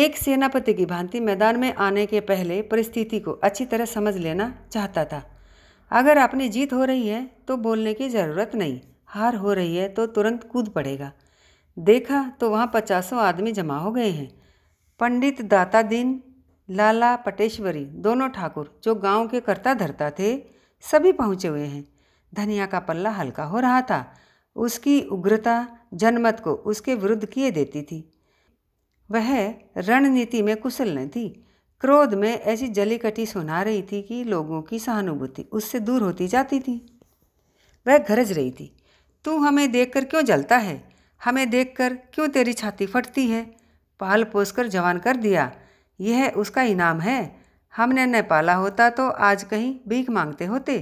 एक सेनापति की भांति मैदान में आने के पहले परिस्थिति को अच्छी तरह समझ लेना चाहता था अगर अपनी जीत हो रही है तो बोलने की ज़रूरत नहीं हार हो रही है तो तुरंत कूद पड़ेगा देखा तो वहाँ पचासों आदमी जमा हो गए हैं पंडित दाता दीन लाला पटेश्वरी दोनों ठाकुर जो गांव के कर्ता धरता थे सभी पहुँचे हुए हैं धनिया का पल्ला हल्का हो रहा था उसकी उग्रता जनमत को उसके विरुद्ध किए देती थी वह रणनीति में कुशल नहीं थी क्रोध में ऐसी जली कटी सुना रही थी कि लोगों की सहानुभूति उससे दूर होती जाती थी वह गरज रही थी तू हमें देखकर क्यों जलता है हमें देखकर क्यों तेरी छाती फटती है पाल पोस कर जवान कर दिया यह उसका इनाम है हमने न पाला होता तो आज कहीं भीख मांगते होते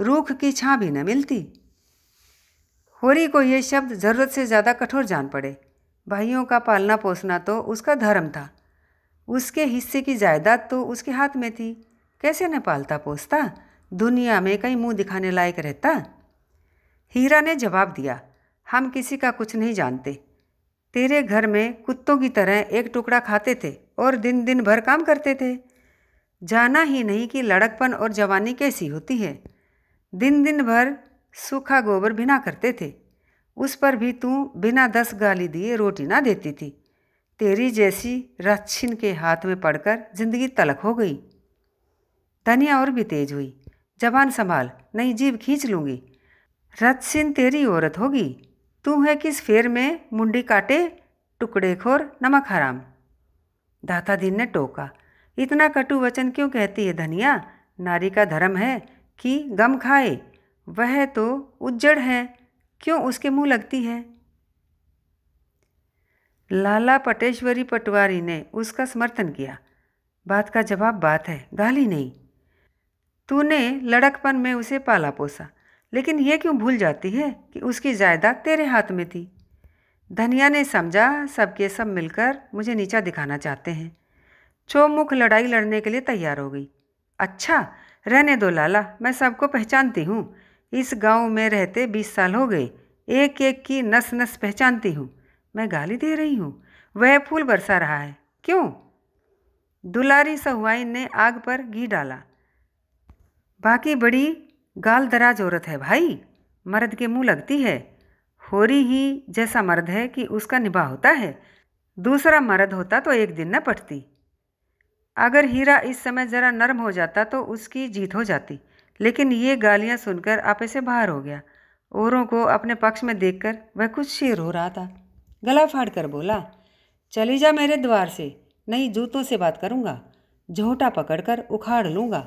रूख की छाँ भी न मिलती होरी को यह शब्द ज़रूरत से ज़्यादा कठोर जान पड़े भाइयों का पालना पोसना तो उसका धर्म था उसके हिस्से की जायदाद तो उसके हाथ में थी कैसे न पालता पोसता दुनिया में कहीं मुंह दिखाने लायक रहता हीरा ने जवाब दिया हम किसी का कुछ नहीं जानते तेरे घर में कुत्तों की तरह एक टुकड़ा खाते थे और दिन दिन भर काम करते थे जाना ही नहीं कि लड़कपन और जवानी कैसी होती है दिन दिन भर सूखा गोबर बिना करते थे उस पर भी तू बिना दस गाली दिए रोटी ना देती थी तेरी जैसी रक्षिन के हाथ में पड़कर जिंदगी तलक हो गई धनिया और भी तेज हुई जबान संभाल नहीं जीभ खींच लूँगी रत्सिन तेरी औरत होगी तू है किस फेर में मुंडी काटे टुकड़े खोर नमक हराम दाता दीन ने टोका इतना कटु वचन क्यों कहती है धनिया नारी का धर्म है कि गम खाए वह तो उज्जड़ है क्यों उसके मुंह लगती है लाला पटेश्वरी पटवारी ने उसका समर्थन किया बात का जवाब बात है गाली नहीं तूने लड़कपन में उसे पाला पोसा लेकिन यह क्यों भूल जाती है कि उसकी जायदाद तेरे हाथ में थी धनिया ने समझा सबके सब मिलकर मुझे नीचा दिखाना चाहते हैं चौमुख लड़ाई लड़ने के लिए तैयार हो गई अच्छा रहने दो लाला मैं सबको पहचानती हूँ इस गांव में रहते बीस साल हो गए एक एक की नस नस पहचानती हूँ मैं गाली दे रही हूँ वह फूल बरसा रहा है क्यों दुलारी सहुआइन ने आग पर घी डाला बाकी बड़ी गाल दराज औरत है भाई मर्द के मुंह लगती है होरी ही जैसा मर्द है कि उसका निभा होता है दूसरा मर्द होता तो एक दिन न पटती अगर हीरा इस समय ज़रा नर्म हो जाता तो उसकी जीत हो जाती लेकिन ये गालियाँ सुनकर आपे से बाहर हो गया औरों को अपने पक्ष में देखकर वह कुछ शेर हो रहा था गला फाड़ कर बोला चली जा मेरे द्वार से नहीं जूतों से बात करूँगा झोटा पकड़कर उखाड़ लूँगा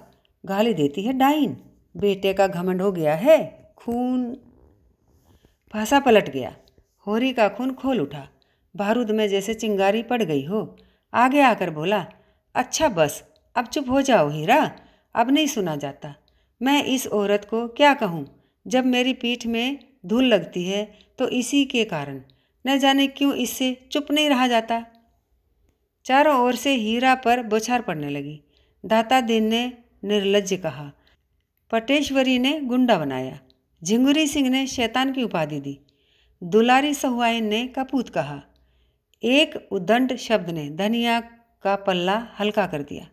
गाली देती है डाइन बेटे का घमंड हो गया है खून भाषा पलट गया होरी का खून खोल उठा बारूद में जैसे चिंगारी पड़ गई हो आगे आकर बोला अच्छा बस अब चुप हो जाओ हीरा अब नहीं सुना जाता मैं इस औरत को क्या कहूँ जब मेरी पीठ में धूल लगती है तो इसी के कारण न जाने क्यों इससे चुप नहीं रहा जाता चारों ओर से हीरा पर बौछार पड़ने लगी दाता दीन ने निर्लज कहा पटेश्वरी ने गुंडा बनाया झिंगुरी सिंह ने शैतान की उपाधि दी दुलारी सहुआइन ने कपूत कहा एक उदंड शब्द ने धनिया का पल्ला हल्का कर दिया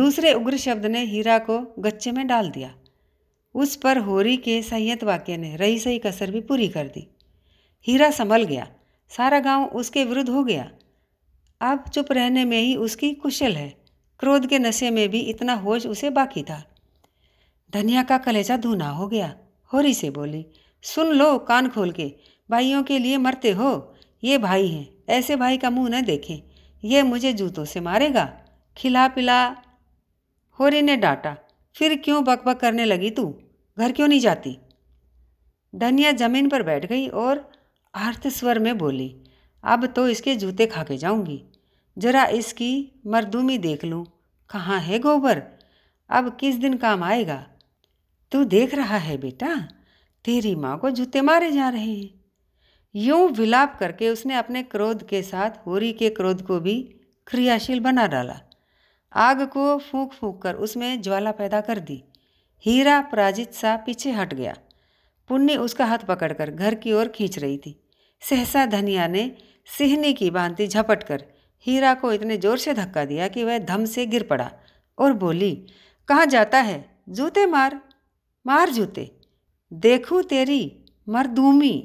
दूसरे उग्र शब्द ने हीरा को गच्चे में डाल दिया उस पर होरी के संयत वाक्य ने रही सही कसर भी पूरी कर दी हीरा संभल गया सारा गांव उसके विरुद्ध हो गया अब चुप रहने में ही उसकी कुशल है क्रोध के नशे में भी इतना होश उसे बाकी था धनिया का कलेजा धूना हो गया होरी से बोली सुन लो कान खोल के भाइयों के लिए मरते हो ये भाई हैं ऐसे भाई का मुंह न देखें ये मुझे जूतों से मारेगा खिला पिला होरी ने डांटा फिर क्यों बकबक करने लगी तू घर क्यों नहीं जाती धनिया जमीन पर बैठ गई और आर्थ स्वर में बोली अब तो इसके जूते खा के जाऊंगी जरा इसकी मरदूमी देख लूँ कहाँ है गोबर अब किस दिन काम आएगा तू देख रहा है बेटा तेरी माँ को जूते मारे जा रहे हैं यूं विलाप करके उसने अपने क्रोध के साथ होरी के क्रोध को भी क्रियाशील बना डाला आग को फूक फूक कर उसमें ज्वाला पैदा कर दी हीरा पराजित सा पीछे हट गया पुण्य उसका हाथ पकड़कर घर की ओर खींच रही थी सहसा धनिया ने सिहनी की बांति झपट कर हीरा को इतने जोर से धक्का दिया कि वह धम से गिर पड़ा और बोली कहाँ जाता है जूते मार मार जूते देखूँ तेरी मरदूमी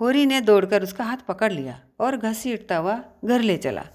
होरी ने दौड़कर उसका हाथ पकड़ लिया और घसीटता हुआ घर ले चला